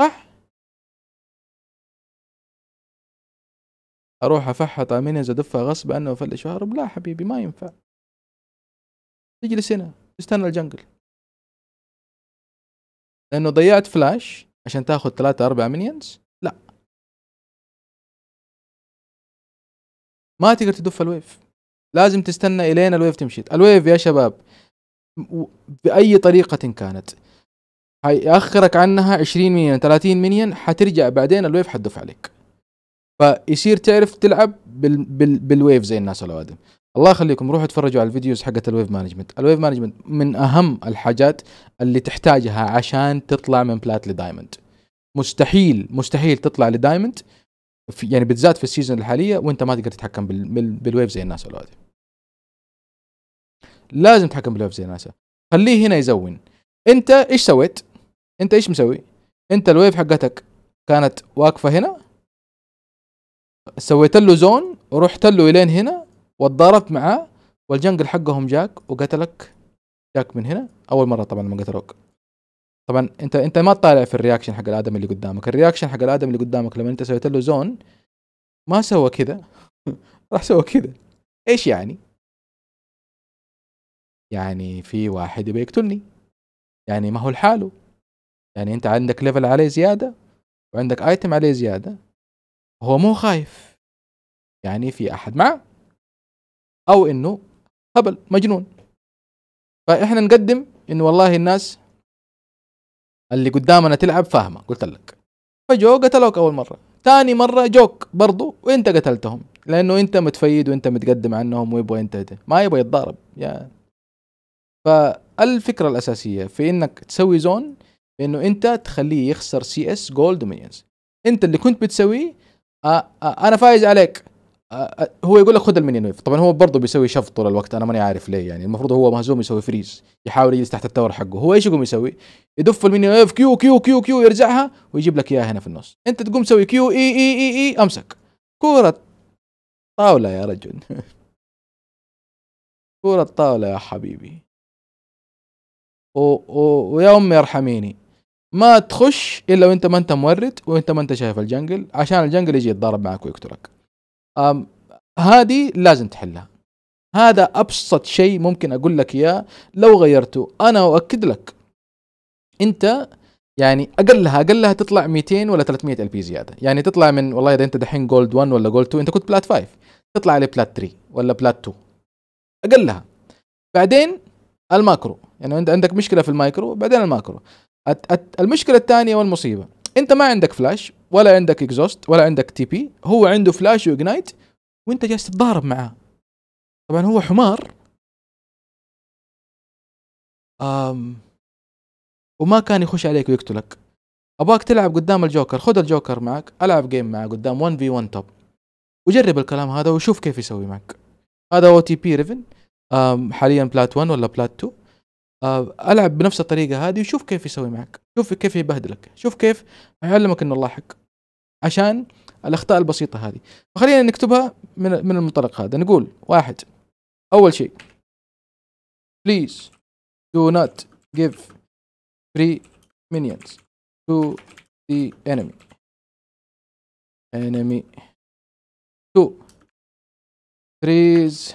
صح اروح افحط امينيز ادفها غصب عنه وافلش واهرب لا حبيبي ما ينفع تجلس هنا تستنى الجنجل لانه ضيعت فلاش عشان تاخذ ثلاثة أربعة مينيونز لا ما تقدر تدف الويف لازم تستنى الين الويف تمشي الويف يا شباب باي طريقه كانت هيأخرك عنها 20 مليون 30 مليون حترجع بعدين الويف حتدف عليك فيصير تعرف تلعب بال بال بالويف زي الناس الاوادم الله يخليكم روحوا اتفرجوا على الفيديوز حقت الويف مانجمنت الويف مانجمنت من اهم الحاجات اللي تحتاجها عشان تطلع من بلات لدايموند مستحيل مستحيل تطلع لدايموند في يعني بالذات في السيزون الحاليه وانت ما تقدر تتحكم بالويف زي الناس هذه لازم تتحكم بالويف زي الناس خليه هنا يزون انت ايش سويت انت ايش مسوي انت الويف حقتك كانت واقفه هنا سويت له زون ورحت له الين هنا وتضاربت معاه والجنجل حقهم جاك وقتلك جاك من هنا اول مره طبعا لما قتلوك طبعا انت انت ما تطالع في الرياكشن حق الادم اللي قدامك الرياكشن حق الادم اللي قدامك لما انت سويت له زون ما سوى كذا راح سوى كذا ايش يعني يعني في واحد بيقتلني يعني ما هو لحاله يعني انت عندك ليفل عليه زياده وعندك ايتم عليه زياده هو مو خايف يعني في احد معه او انه هبل مجنون فاحنا نقدم انه والله الناس اللي قدامنا تلعب فاهمه قلت لك فجو قتلوك اول مره ثاني مره جوك برضو وانت قتلتهم لانه انت متفيد وانت متقدم عنهم ويبغى ينتهي ما يبغى يتضارب يعني فالفكره الاساسيه في انك تسوي زون انه انت تخليه يخسر سي اس جولد دومينيونز انت اللي كنت بتسويه انا فايز عليك آه، هو يقول لك خذ المنينويف طبعا هو برضه بيسوي شف طول الوقت انا ماني عارف ليه يعني المفروض هو مهزوم يسوي فريز يحاول يجلس تحت التور حقه هو ايش يقوم يسوي يدف المنينويف كيو كيو كيو كيو يرجعها ويجيب لك اياها هنا في النص انت تقوم تسوي كيو اي اي اي اي امسك كورة طاولة يا رجل كورة طاولة يا حبيبي و... و... ويا امي ارحميني ما تخش الا وانت ما انت مورد وانت ما انت شايف الجنجل عشان الجنجل يجي يتضارب معك ويقتلك هذه لازم تحلها هذا ابسط شيء ممكن اقول لك اياه لو غيرته انا اؤكد لك انت يعني اقلها اقلها تطلع 200 ولا 300 ال بي زياده يعني تطلع من والله اذا انت دحين جولد 1 ولا جولد 2 انت كنت بلات 5 تطلع بلات 3 ولا بلات 2 اقلها بعدين الماكرو يعني انت عندك مشكله في المايكرو بعدين الماكرو المشكله الثانيه والمصيبه انت ما عندك فلاش ولا عندك اكزوست ولا عندك تي بي هو عنده فلاش واجنايت وانت جالس تتضارب معاه طبعا هو حمار أم وما كان يخش عليك ويقتلك اباك تلعب قدام الجوكر خذ الجوكر معك العب جيم معه قدام 1 في 1 توب وجرب الكلام هذا وشوف كيف يسوي معك هذا او تي بي ريفن حاليا بلات 1 ولا بلات 2 آه، العب بنفس الطريقه هذه وشوف كيف يسوي معك شوف كيف يبهدلك شوف كيف يعلمك ان الله حق عشان الاخطاء البسيطه هذه فخلينا نكتبها من من المنطلق هذا نقول واحد اول شيء please do not give free minions to the enemy enemy two please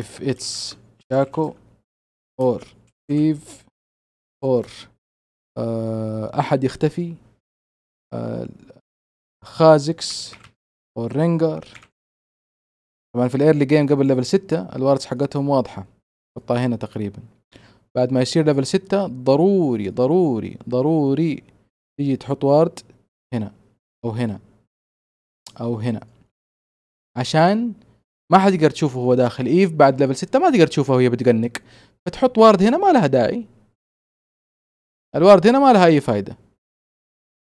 if it's Jaco or thief or uh, أحد يختفي uh, خازكس or رينجر طبعا في الايرلي جيم قبل ليفل 6 الواردز حقتهم واضحة حطها هنا تقريبا بعد ما يصير ليفل 6 ضروري ضروري ضروري تيجي تحط وارد هنا او هنا او هنا عشان ما حتقدر تشوفه هو داخل ايف بعد ليفل 6 ما تقدر تشوفه وهي بتقنق فتحط وارد هنا ما لها داعي الوارد هنا ما لها اي فايده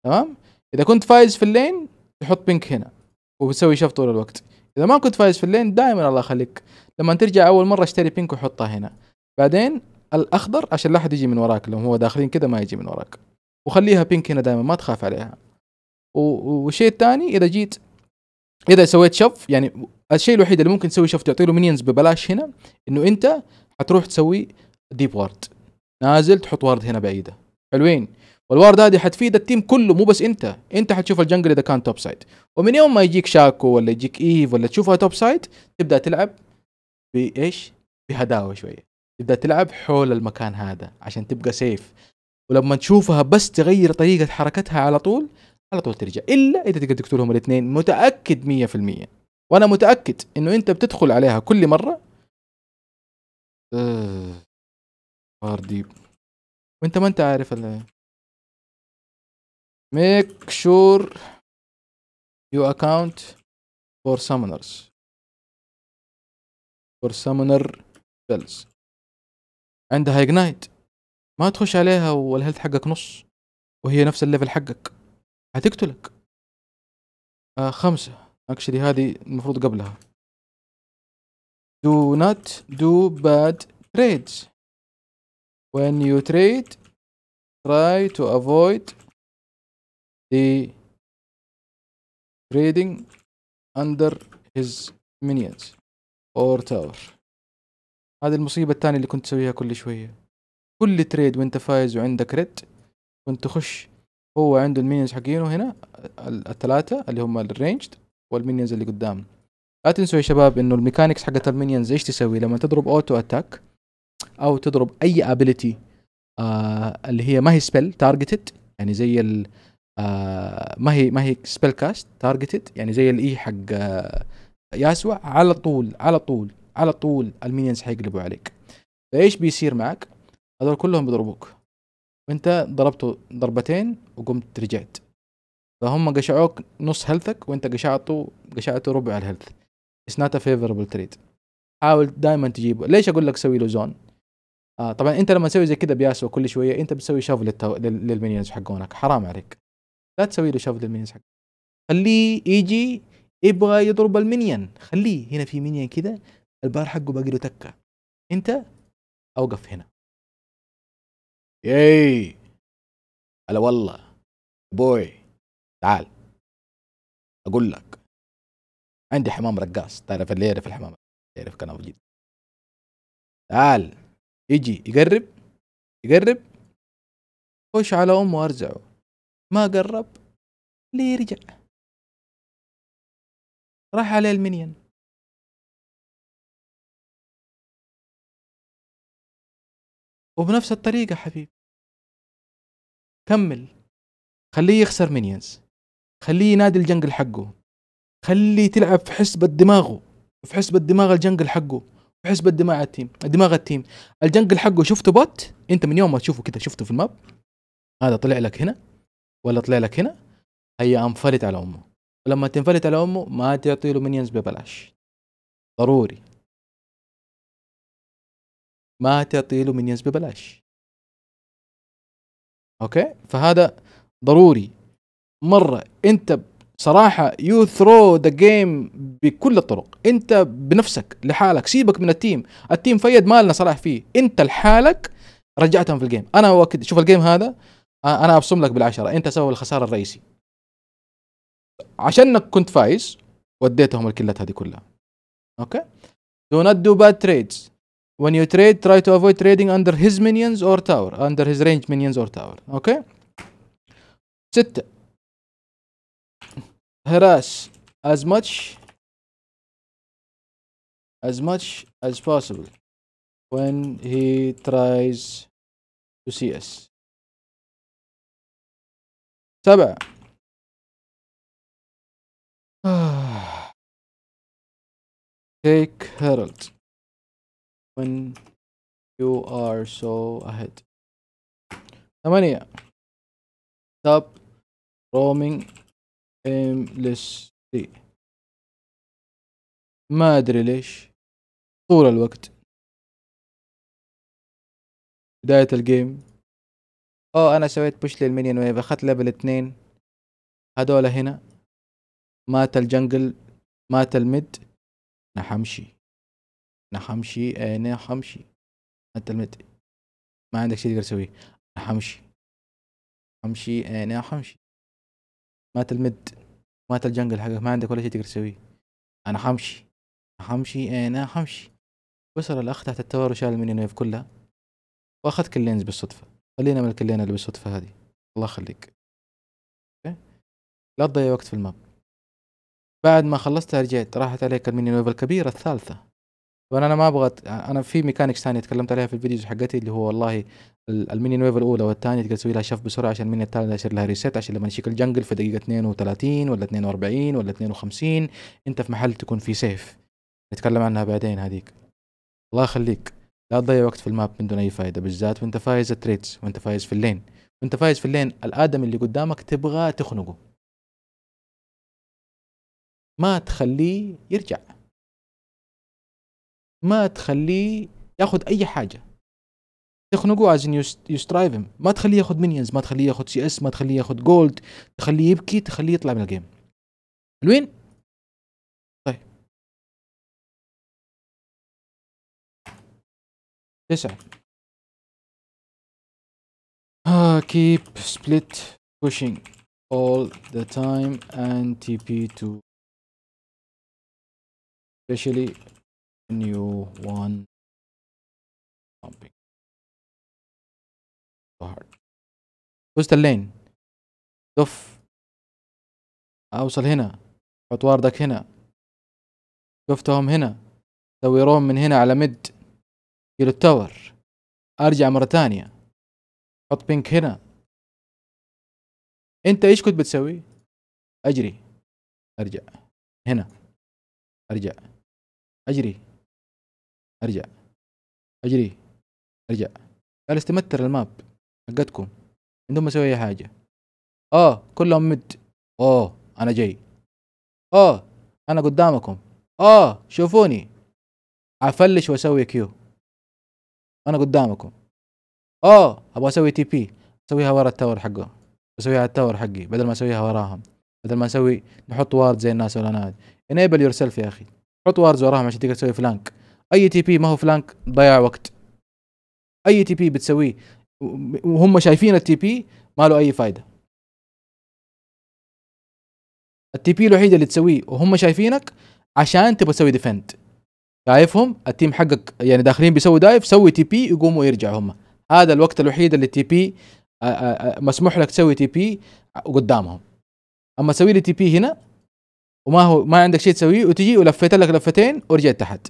تمام اذا كنت فايز في اللين تحط بينك هنا وبتسوي شف طول الوقت اذا ما كنت فايز في اللين دائما الله يخليك لما ترجع اول مره اشتري بينك وحطها هنا بعدين الاخضر عشان لا احد يجي من وراك لو هو داخلين كذا ما يجي من وراك وخليها بينك هنا دائما ما تخاف عليها والشيء الثاني اذا جيت اذا سويت شف يعني الشيء الوحيد اللي ممكن تسوي شوف تعطي له مينيونز ببلاش هنا انه انت حتروح تسوي ديب وارد نازل تحط وارد هنا بعيده حلوين والوارد هذه حتفيد التيم كله مو بس انت انت حتشوف الجنجل اذا كان توب سايد ومن يوم ما يجيك شاكو ولا يجيك ايف ولا تشوفها توب سايد تبدا تلعب بايش بهداوه شويه تبدا تلعب حول المكان هذا عشان تبقى سيف ولما تشوفها بس تغير طريقه حركتها على طول على طول ترجع الا اذا تقدر تقتلهم الاثنين متاكد 100% وانا متاكد انه انت بتدخل عليها كل مره آه، آه، ديب وانت ما انت عارف ال ميك شور يو اكونت فور سامونرز فور سامونر بيلز عندها اجنايت ما تخش عليها والهيلث حقك نص وهي نفس الليفل حقك هتقتلك آه خمسة اكشلي هذه المفروض قبلها do not do bad trades when you trade try to avoid the trading under his minions or tower هذه المصيبة الثانية اللي كنت تسويها كل شوية كل تريد وانت فايز وعندك ريد كنت تخش هو عنده المينز حقينه هنا الثلاثة اللي هم الرينجد والمينيونز اللي قدام لا تنسوا يا شباب انه الميكانكس حقت المينيونز ايش تسوي لما تضرب اوتو اتاك او تضرب اي ابيلتي آه اللي هي ما هي سبيل تارجتد يعني زي ال آه ما هي ما هي سبيل كاست تارجتد يعني زي الاي e حق آه ياسوع على طول على طول على طول المينيونز حيقلبوا عليك فايش بيصير معك هذول كلهم بيضربوك وانت ضربته ضربتين وقمت رجعت فهم قشعوك نص هيلثك وانت قشعته قشعته ربع الهيلث اتس نوت ا فيفربل تريد حاول دائما تجيبه ليش اقول لك سوي له زون آه طبعا انت لما تسوي زي كذا بياسو كل شويه انت بتسوي شوف للتو... للمينيونز حقونك حرام عليك لا تسوي له شوف للمينيونز حقونك خليه يجي يبغى يضرب المينيون خليه هنا في مينيون كذا البار حقه باقي له تكه انت اوقف هنا ياي هلا والله بوي تعال اقول لك عندي حمام رقاص تعرف اللي يعرف الحمام يعرف كلام جد تعال يجي يقرب يقرب خش على امه وارزعه ما قرب ليه يرجع راح عليه المنين وبنفس الطريقة حبيبي كمل خليه يخسر منيونز خليه ينادي الجنقل حقه خليه تلعب في حسبة دماغه في حسبة دماغ الجنقل حقه في حسبة دماغ التيم دماغ التيم الجنقل حقه شفته بوت انت من يوم ما تشوفه كده شفته في الماب هذا طلع لك هنا ولا طلع لك هنا هيا انفلت على امه ولما تنفلت على امه ما تعطي له منيونز ببلاش ضروري ما تعطي له منيونز ببلاش اوكي فهذا ضروري مره انت صراحه يو ثرو ذا جيم بكل الطرق انت بنفسك لحالك سيبك من التيم التيم فيد مالنا صلاح فيه انت لحالك رجعتهم في الجيم انا اؤكد شوف الجيم هذا آه، انا ابصم لك بالعشره انت سوي الخساره الرئيسي عشانك كنت فايز وديتهم الكلات هذه كلها اوكي دو نوت دو باد تريدز When you trade, try to avoid trading under his minions or tower. Under his range minions or tower. اوكي؟ ستة harass as much as much as possible when he tries to see us Seven. take Harold when you are so ahead ثمانية stop roaming ايملس لي ما ادري ليش طول الوقت بداية الجيم اوه انا سويت بوش للمينيون ويف اخذت ليفل اثنين هذول هنا مات الجنجل مات المد انا حمشي انا إيه، حمشي انا حمشي مات المد ما عندك شيء تقدر تسويه انا حمشي حمشي انا حمشي إيه، مات المد مات الجنجل حقك ما عندك ولا شيء تقدر تسويه انا حمشي حمشي إيه، انا حمشي وصل الاخ تحت التور وشال مني نيف كلها واخذ كلينز بالصدفه خلينا من الكلينه اللي بالصدفه هذه الله يخليك لا تضيع وقت في الماب بعد ما خلصتها رجعت راحت عليك المني نيف الكبيره الثالثه وانا ما ابغى انا في ميكانكس ثانيه تكلمت عليها في الفيديوز حقتي اللي هو والله الميني نويف الاولى والثانيه تقدر تسوي لها شف بسرعه عشان الميني الثالثه يصير لها ريسيت عشان لما نشيك الجنجل في دقيقه 32 ولا 42 ولا 52 انت في محل تكون فيه سيف نتكلم عنها بعدين هذيك الله يخليك لا تضيع وقت في الماب من دون اي فائده بالذات وانت فايز التريتس وانت فايز في اللين وانت فايز في اللين الادمي اللي قدامك تبغى تخنقه ما تخليه يرجع ما تخليه ياخذ اي حاجه تخنقوا عايزين يسترايفهم ما تخليه ياخذ مينيونز ما تخليه ياخذ سي اس ما تخليه ياخذ جولد تخليه يبكي تخليه يطلع من الجيم حلوين طيب تسعة يعني؟ آه keep split pushing all the time and TP to especially when you want pumping هارد وسط اللين دف اوصل هنا حط واردك هنا شفتهم هنا سوي روم من هنا على مد كيلو التاور ارجع مرة ثانية حط بينك هنا انت ايش كنت بتسوي اجري ارجع هنا ارجع اجري ارجع اجري ارجع قال استمتر الماب حقتكم من دون ما اسوي اي حاجه اه كلهم مد اوه انا جاي اوه انا قدامكم اوه شوفوني افلش واسوي كيو انا قدامكم اوه ابغى اسوي تي بي اسويها ورا التاور حقه اسويها على التاور حقي بدل ما اسويها وراهم بدل ما اسوي نحط وارد زي الناس ولا ناد انيبل يور سيلف يا اخي حط واردز وراهم عشان تقدر تسوي فلانك اي تي بي ما هو فلانك ضيع وقت اي تي بي بتسويه وهم شايفين التي بي ما له اي فايده التي بي الوحيده اللي تسويه وهم شايفينك عشان تبغى تسوي ديفند شايفهم التيم حقك يعني داخلين بيسوي دايف سوي تي بي يقوموا يرجعوا هم هذا الوقت الوحيد اللي التي آه، بي آه، آه، مسموح لك تسوي تي بي قدامهم اما سوي لي تي بي هنا وما هو ما عندك شيء تسويه وتجي ولفيت لك لفتين ورجعت تحت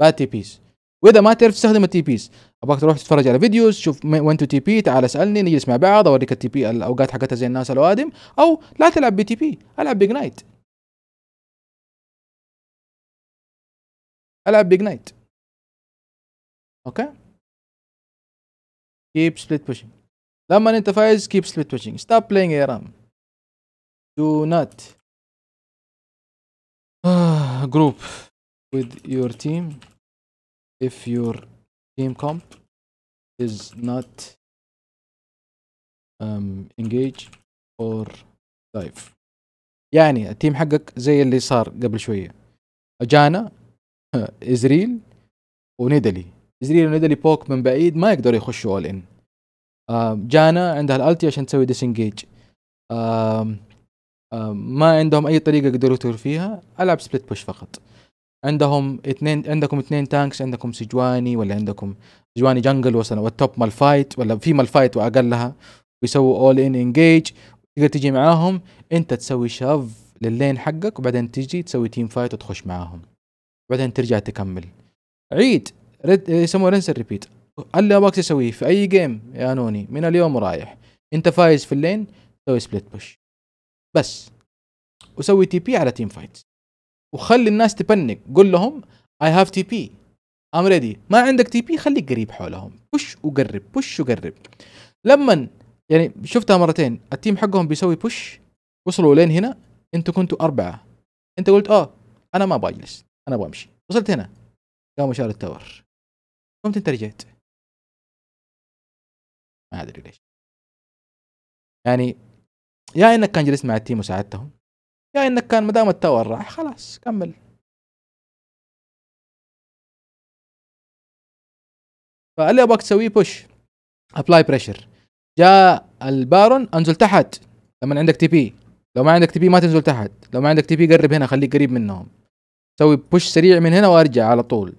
باد تي بيز واذا ما تعرف تستخدم التي بيز ابغاك تروح تتفرج على فيديوز شوف وين تو تي بي تعال اسالني نجلس مع بعض اوريك التي بي الاوقات حقتها زي الناس الاوادم او لا تلعب بي تي بي العب نايت العب نايت اوكي keep split pushing لما انت فايز keep split pushing stop playing ARM do not group with your team if your team comp is not um, engage or live يعني التيم حقك زي اللي صار قبل شويه اجانا ازريل وندلي ازريل وندلي بوك من بعيد ما يقدروا يخشوا اول ان آه، جانا عندها الالتي عشان تسوي ديسنجيج ما عندهم اي طريقه يقدروا يطيروا فيها العب سبليت بوش فقط عندهم اثنين عندكم اثنين تانكس عندكم سجواني ولا عندكم سجواني جنجل وسنة والتوب مال فايت ولا في مال فايت واقلها ويسووا اول ان انجيج تقدر تجي معاهم انت تسوي شاف لللين حقك وبعدين تجي تسوي تيم فايت وتخش معاهم بعدين ترجع تكمل عيد رد يسموه رنس الريبيت اللي ابغاك تسويه في اي جيم يا نوني من اليوم ورايح انت فايز في اللين سوي سبليت بوش بس وسوي تي بي على تيم فايت وخلي الناس تبنك قول لهم اي هاف تي بي ام ريدي ما عندك تي بي خليك قريب حولهم بوش وقرب بوش وقرب لما يعني شفتها مرتين التيم حقهم بيسوي بوش وصلوا لين هنا انتوا كنتوا اربعه انت قلت اه انا ما بجلس انا بمشي وصلت هنا قاموا شالوا التور قمت انت رجعت ما ادري ليش يعني يا انك كان جلست مع التيم وساعدتهم يا انك كان مدام التاور راح خلاص كمل فاللي ابغاك تسويه بوش ابلاي بريشر جاء البارون انزل تحت لما عندك تي بي لو ما عندك تي بي ما تنزل تحت لو ما عندك تي بي قرب هنا خليك قريب منهم سوي بوش سريع من هنا وارجع على طول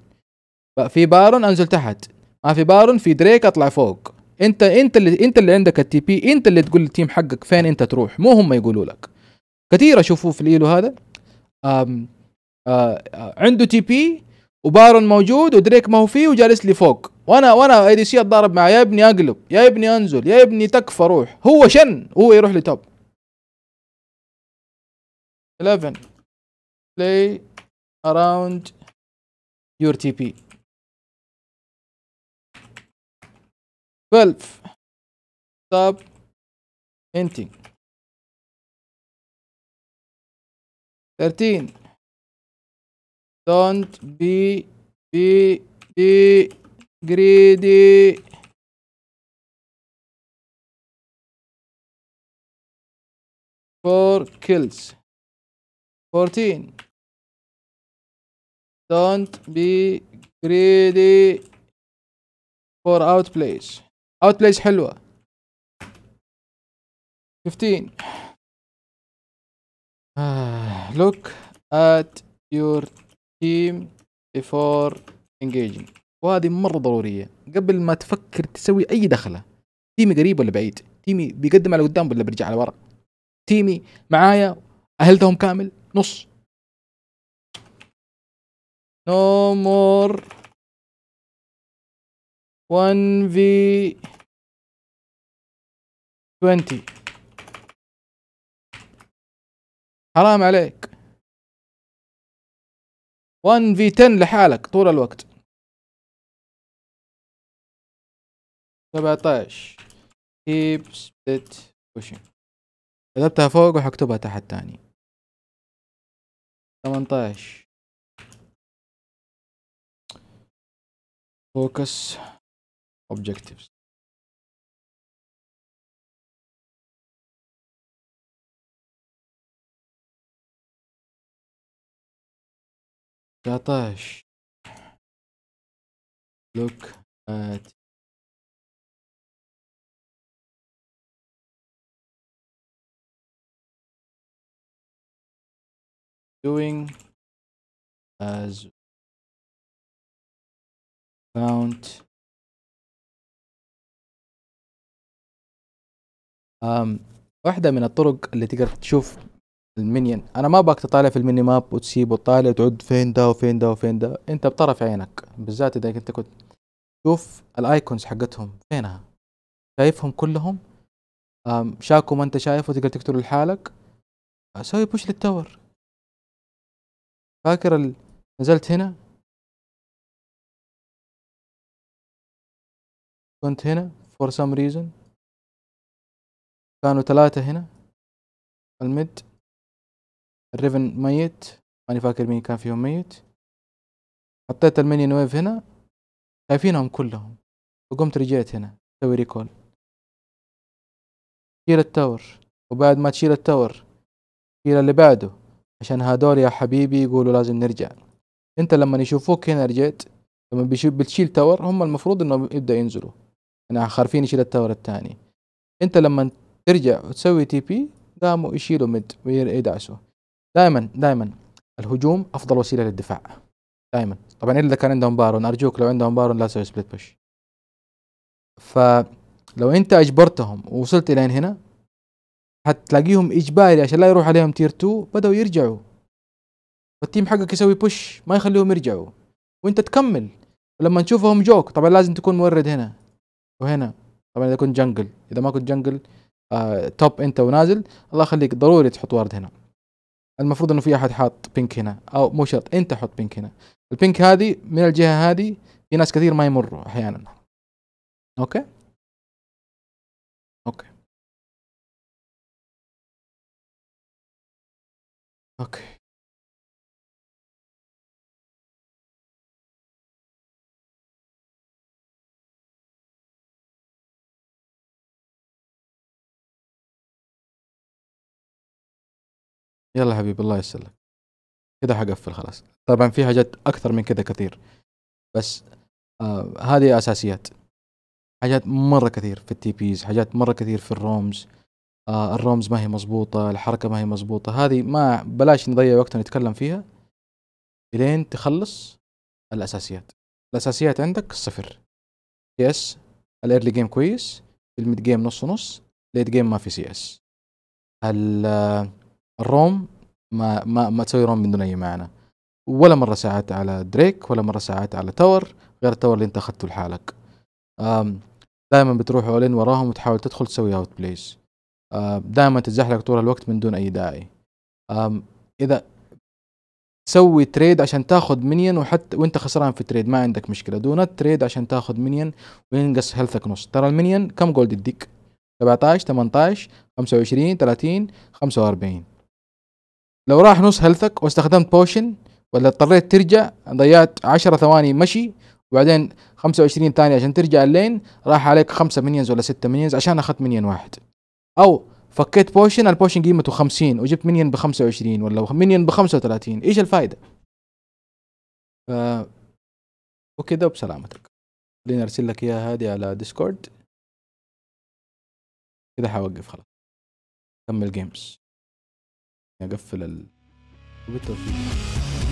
في بارون انزل تحت ما في بارون في دريك اطلع فوق انت انت اللي انت اللي عندك التي بي انت اللي تقول للتيم حقك فين انت تروح مو هم يقولوا لك كثير اشوفه في الايلو هذا آم آم عنده تي بي وبارون موجود ودريك ما هو فيه وجالس لي فوق وانا وانا اي دي سي اتضارب معاه يا ابني اقلب يا ابني انزل يا ابني تكفى روح هو شن هو يروح لتوب 11 play around your TP 12 stop hinting 13 don't be be be greedy for kills 14 don't be greedy for outplays outplays حلوه 15 آه، look at your team before engaging وهذه مرة ضرورية قبل ما تفكر تسوي أي دخلة تيمي قريب ولا بعيد تيمي بيقدم على قدام ولا بيرجع على ورا تيمي معايا أهلتهم كامل نص no more 1v 20 حرام عليك 1 في 10 لحالك طول الوقت 17 keep split pushing كتبتها فوق وحكتبها تحت تاني 18 focus objectives 19 look at doing as count um, واحدة من الطرق اللي تقدر تشوف المنيون انا ما باك تطالع في الميني ماب وتسيب وتطالع وتعد فين ده وفين ده وفين ده انت بطرف عينك بالذات اذا كنت كنت شوف الايكونز حقتهم فينها شايفهم كلهم شاكو ما انت شايفه تقدر تقتله لحالك اسوي بوش للتاور فاكر ال... نزلت هنا كنت هنا فور some ريزن كانوا ثلاثة هنا المد الريفن ميت ماني فاكر مين كان فيهم ميت حطيت المينيون ويف هنا شايفينهم كلهم وقمت رجعت هنا سوي ريكول شيل التاور وبعد ما تشيل التاور شيل اللي بعده عشان هادول يا حبيبي يقولوا لازم نرجع انت لما يشوفوك هنا رجعت لما بتشيل تاور هم المفروض انه يبدا ينزلوا انا خارفين يشيل التاور الثاني انت لما ترجع وتسوي تي بي قاموا يشيلوا مد ويدعسوا دائما دائما الهجوم افضل وسيله للدفاع دائما طبعا الا كان عندهم بارون ارجوك لو عندهم بارون لا تسوي سبليت بوش فلو انت اجبرتهم ووصلت الين هنا حتلاقيهم اجباري عشان لا يروح عليهم تير 2 بداوا يرجعوا والتيم حقك يسوي بوش ما يخليهم يرجعوا وانت تكمل ولما نشوفهم جوك طبعا لازم تكون مورد هنا وهنا طبعا اذا كنت جنجل اذا ما كنت جنجل آه توب انت ونازل الله يخليك ضروري تحط وارد هنا المفروض انه في احد حاط بينك هنا او مو شرط انت حط بينك هنا البينك هذه من الجهه هذه في ناس كثير ما يمروا احيانا اوكي اوكي اوكي يلا حبيبي الله يسلمك كده حقفل خلاص طبعا في حاجات اكثر من كده كثير بس آه هذه اساسيات حاجات مره كثير في التي بيز حاجات مره كثير في الرومز آه الرومز ما هي مظبوطه الحركه ما هي مظبوطه هذه ما بلاش نضيع وقتنا نتكلم فيها الين تخلص الاساسيات الاساسيات عندك صفر سي اس الايرلي جيم كويس الميد جيم نص نص ليت جيم ما في سي اس الروم ما ما ما تسوي روم من دون اي معنى ولا مره ساعدت على دريك ولا مره ساعدت على تاور غير التاور اللي انت اخذته لحالك دائما بتروح اولين وراهم وتحاول تدخل تسوي اوت بليس دائما تتزحلق طول الوقت من دون اي داعي اذا تسوي تريد عشان تاخذ منين وحتى وانت خسران في تريد ما عندك مشكله دون تريد عشان تاخذ منين وينقص هيلثك نص ترى المنين كم جولد يديك 17 18 25 30 45 لو راح نص هيلثك واستخدمت بوشن ولا اضطريت ترجع ضيعت 10 ثواني مشي وبعدين 25 ثانية عشان ترجع اللين راح عليك 5 مينيونز ولا 6 مينيونز عشان اخذت مينيون واحد او فكيت بوشن البوشن قيمته 50 وجبت مينيون ب 25 ولا مينيون ب 35 ايش الفائدة؟ ف... وكذا وبسلامتك خليني ارسل لك اياها هذه على ديسكورد كذا حوقف خلاص كمل جيمز اقفل ال... وبالتوفيق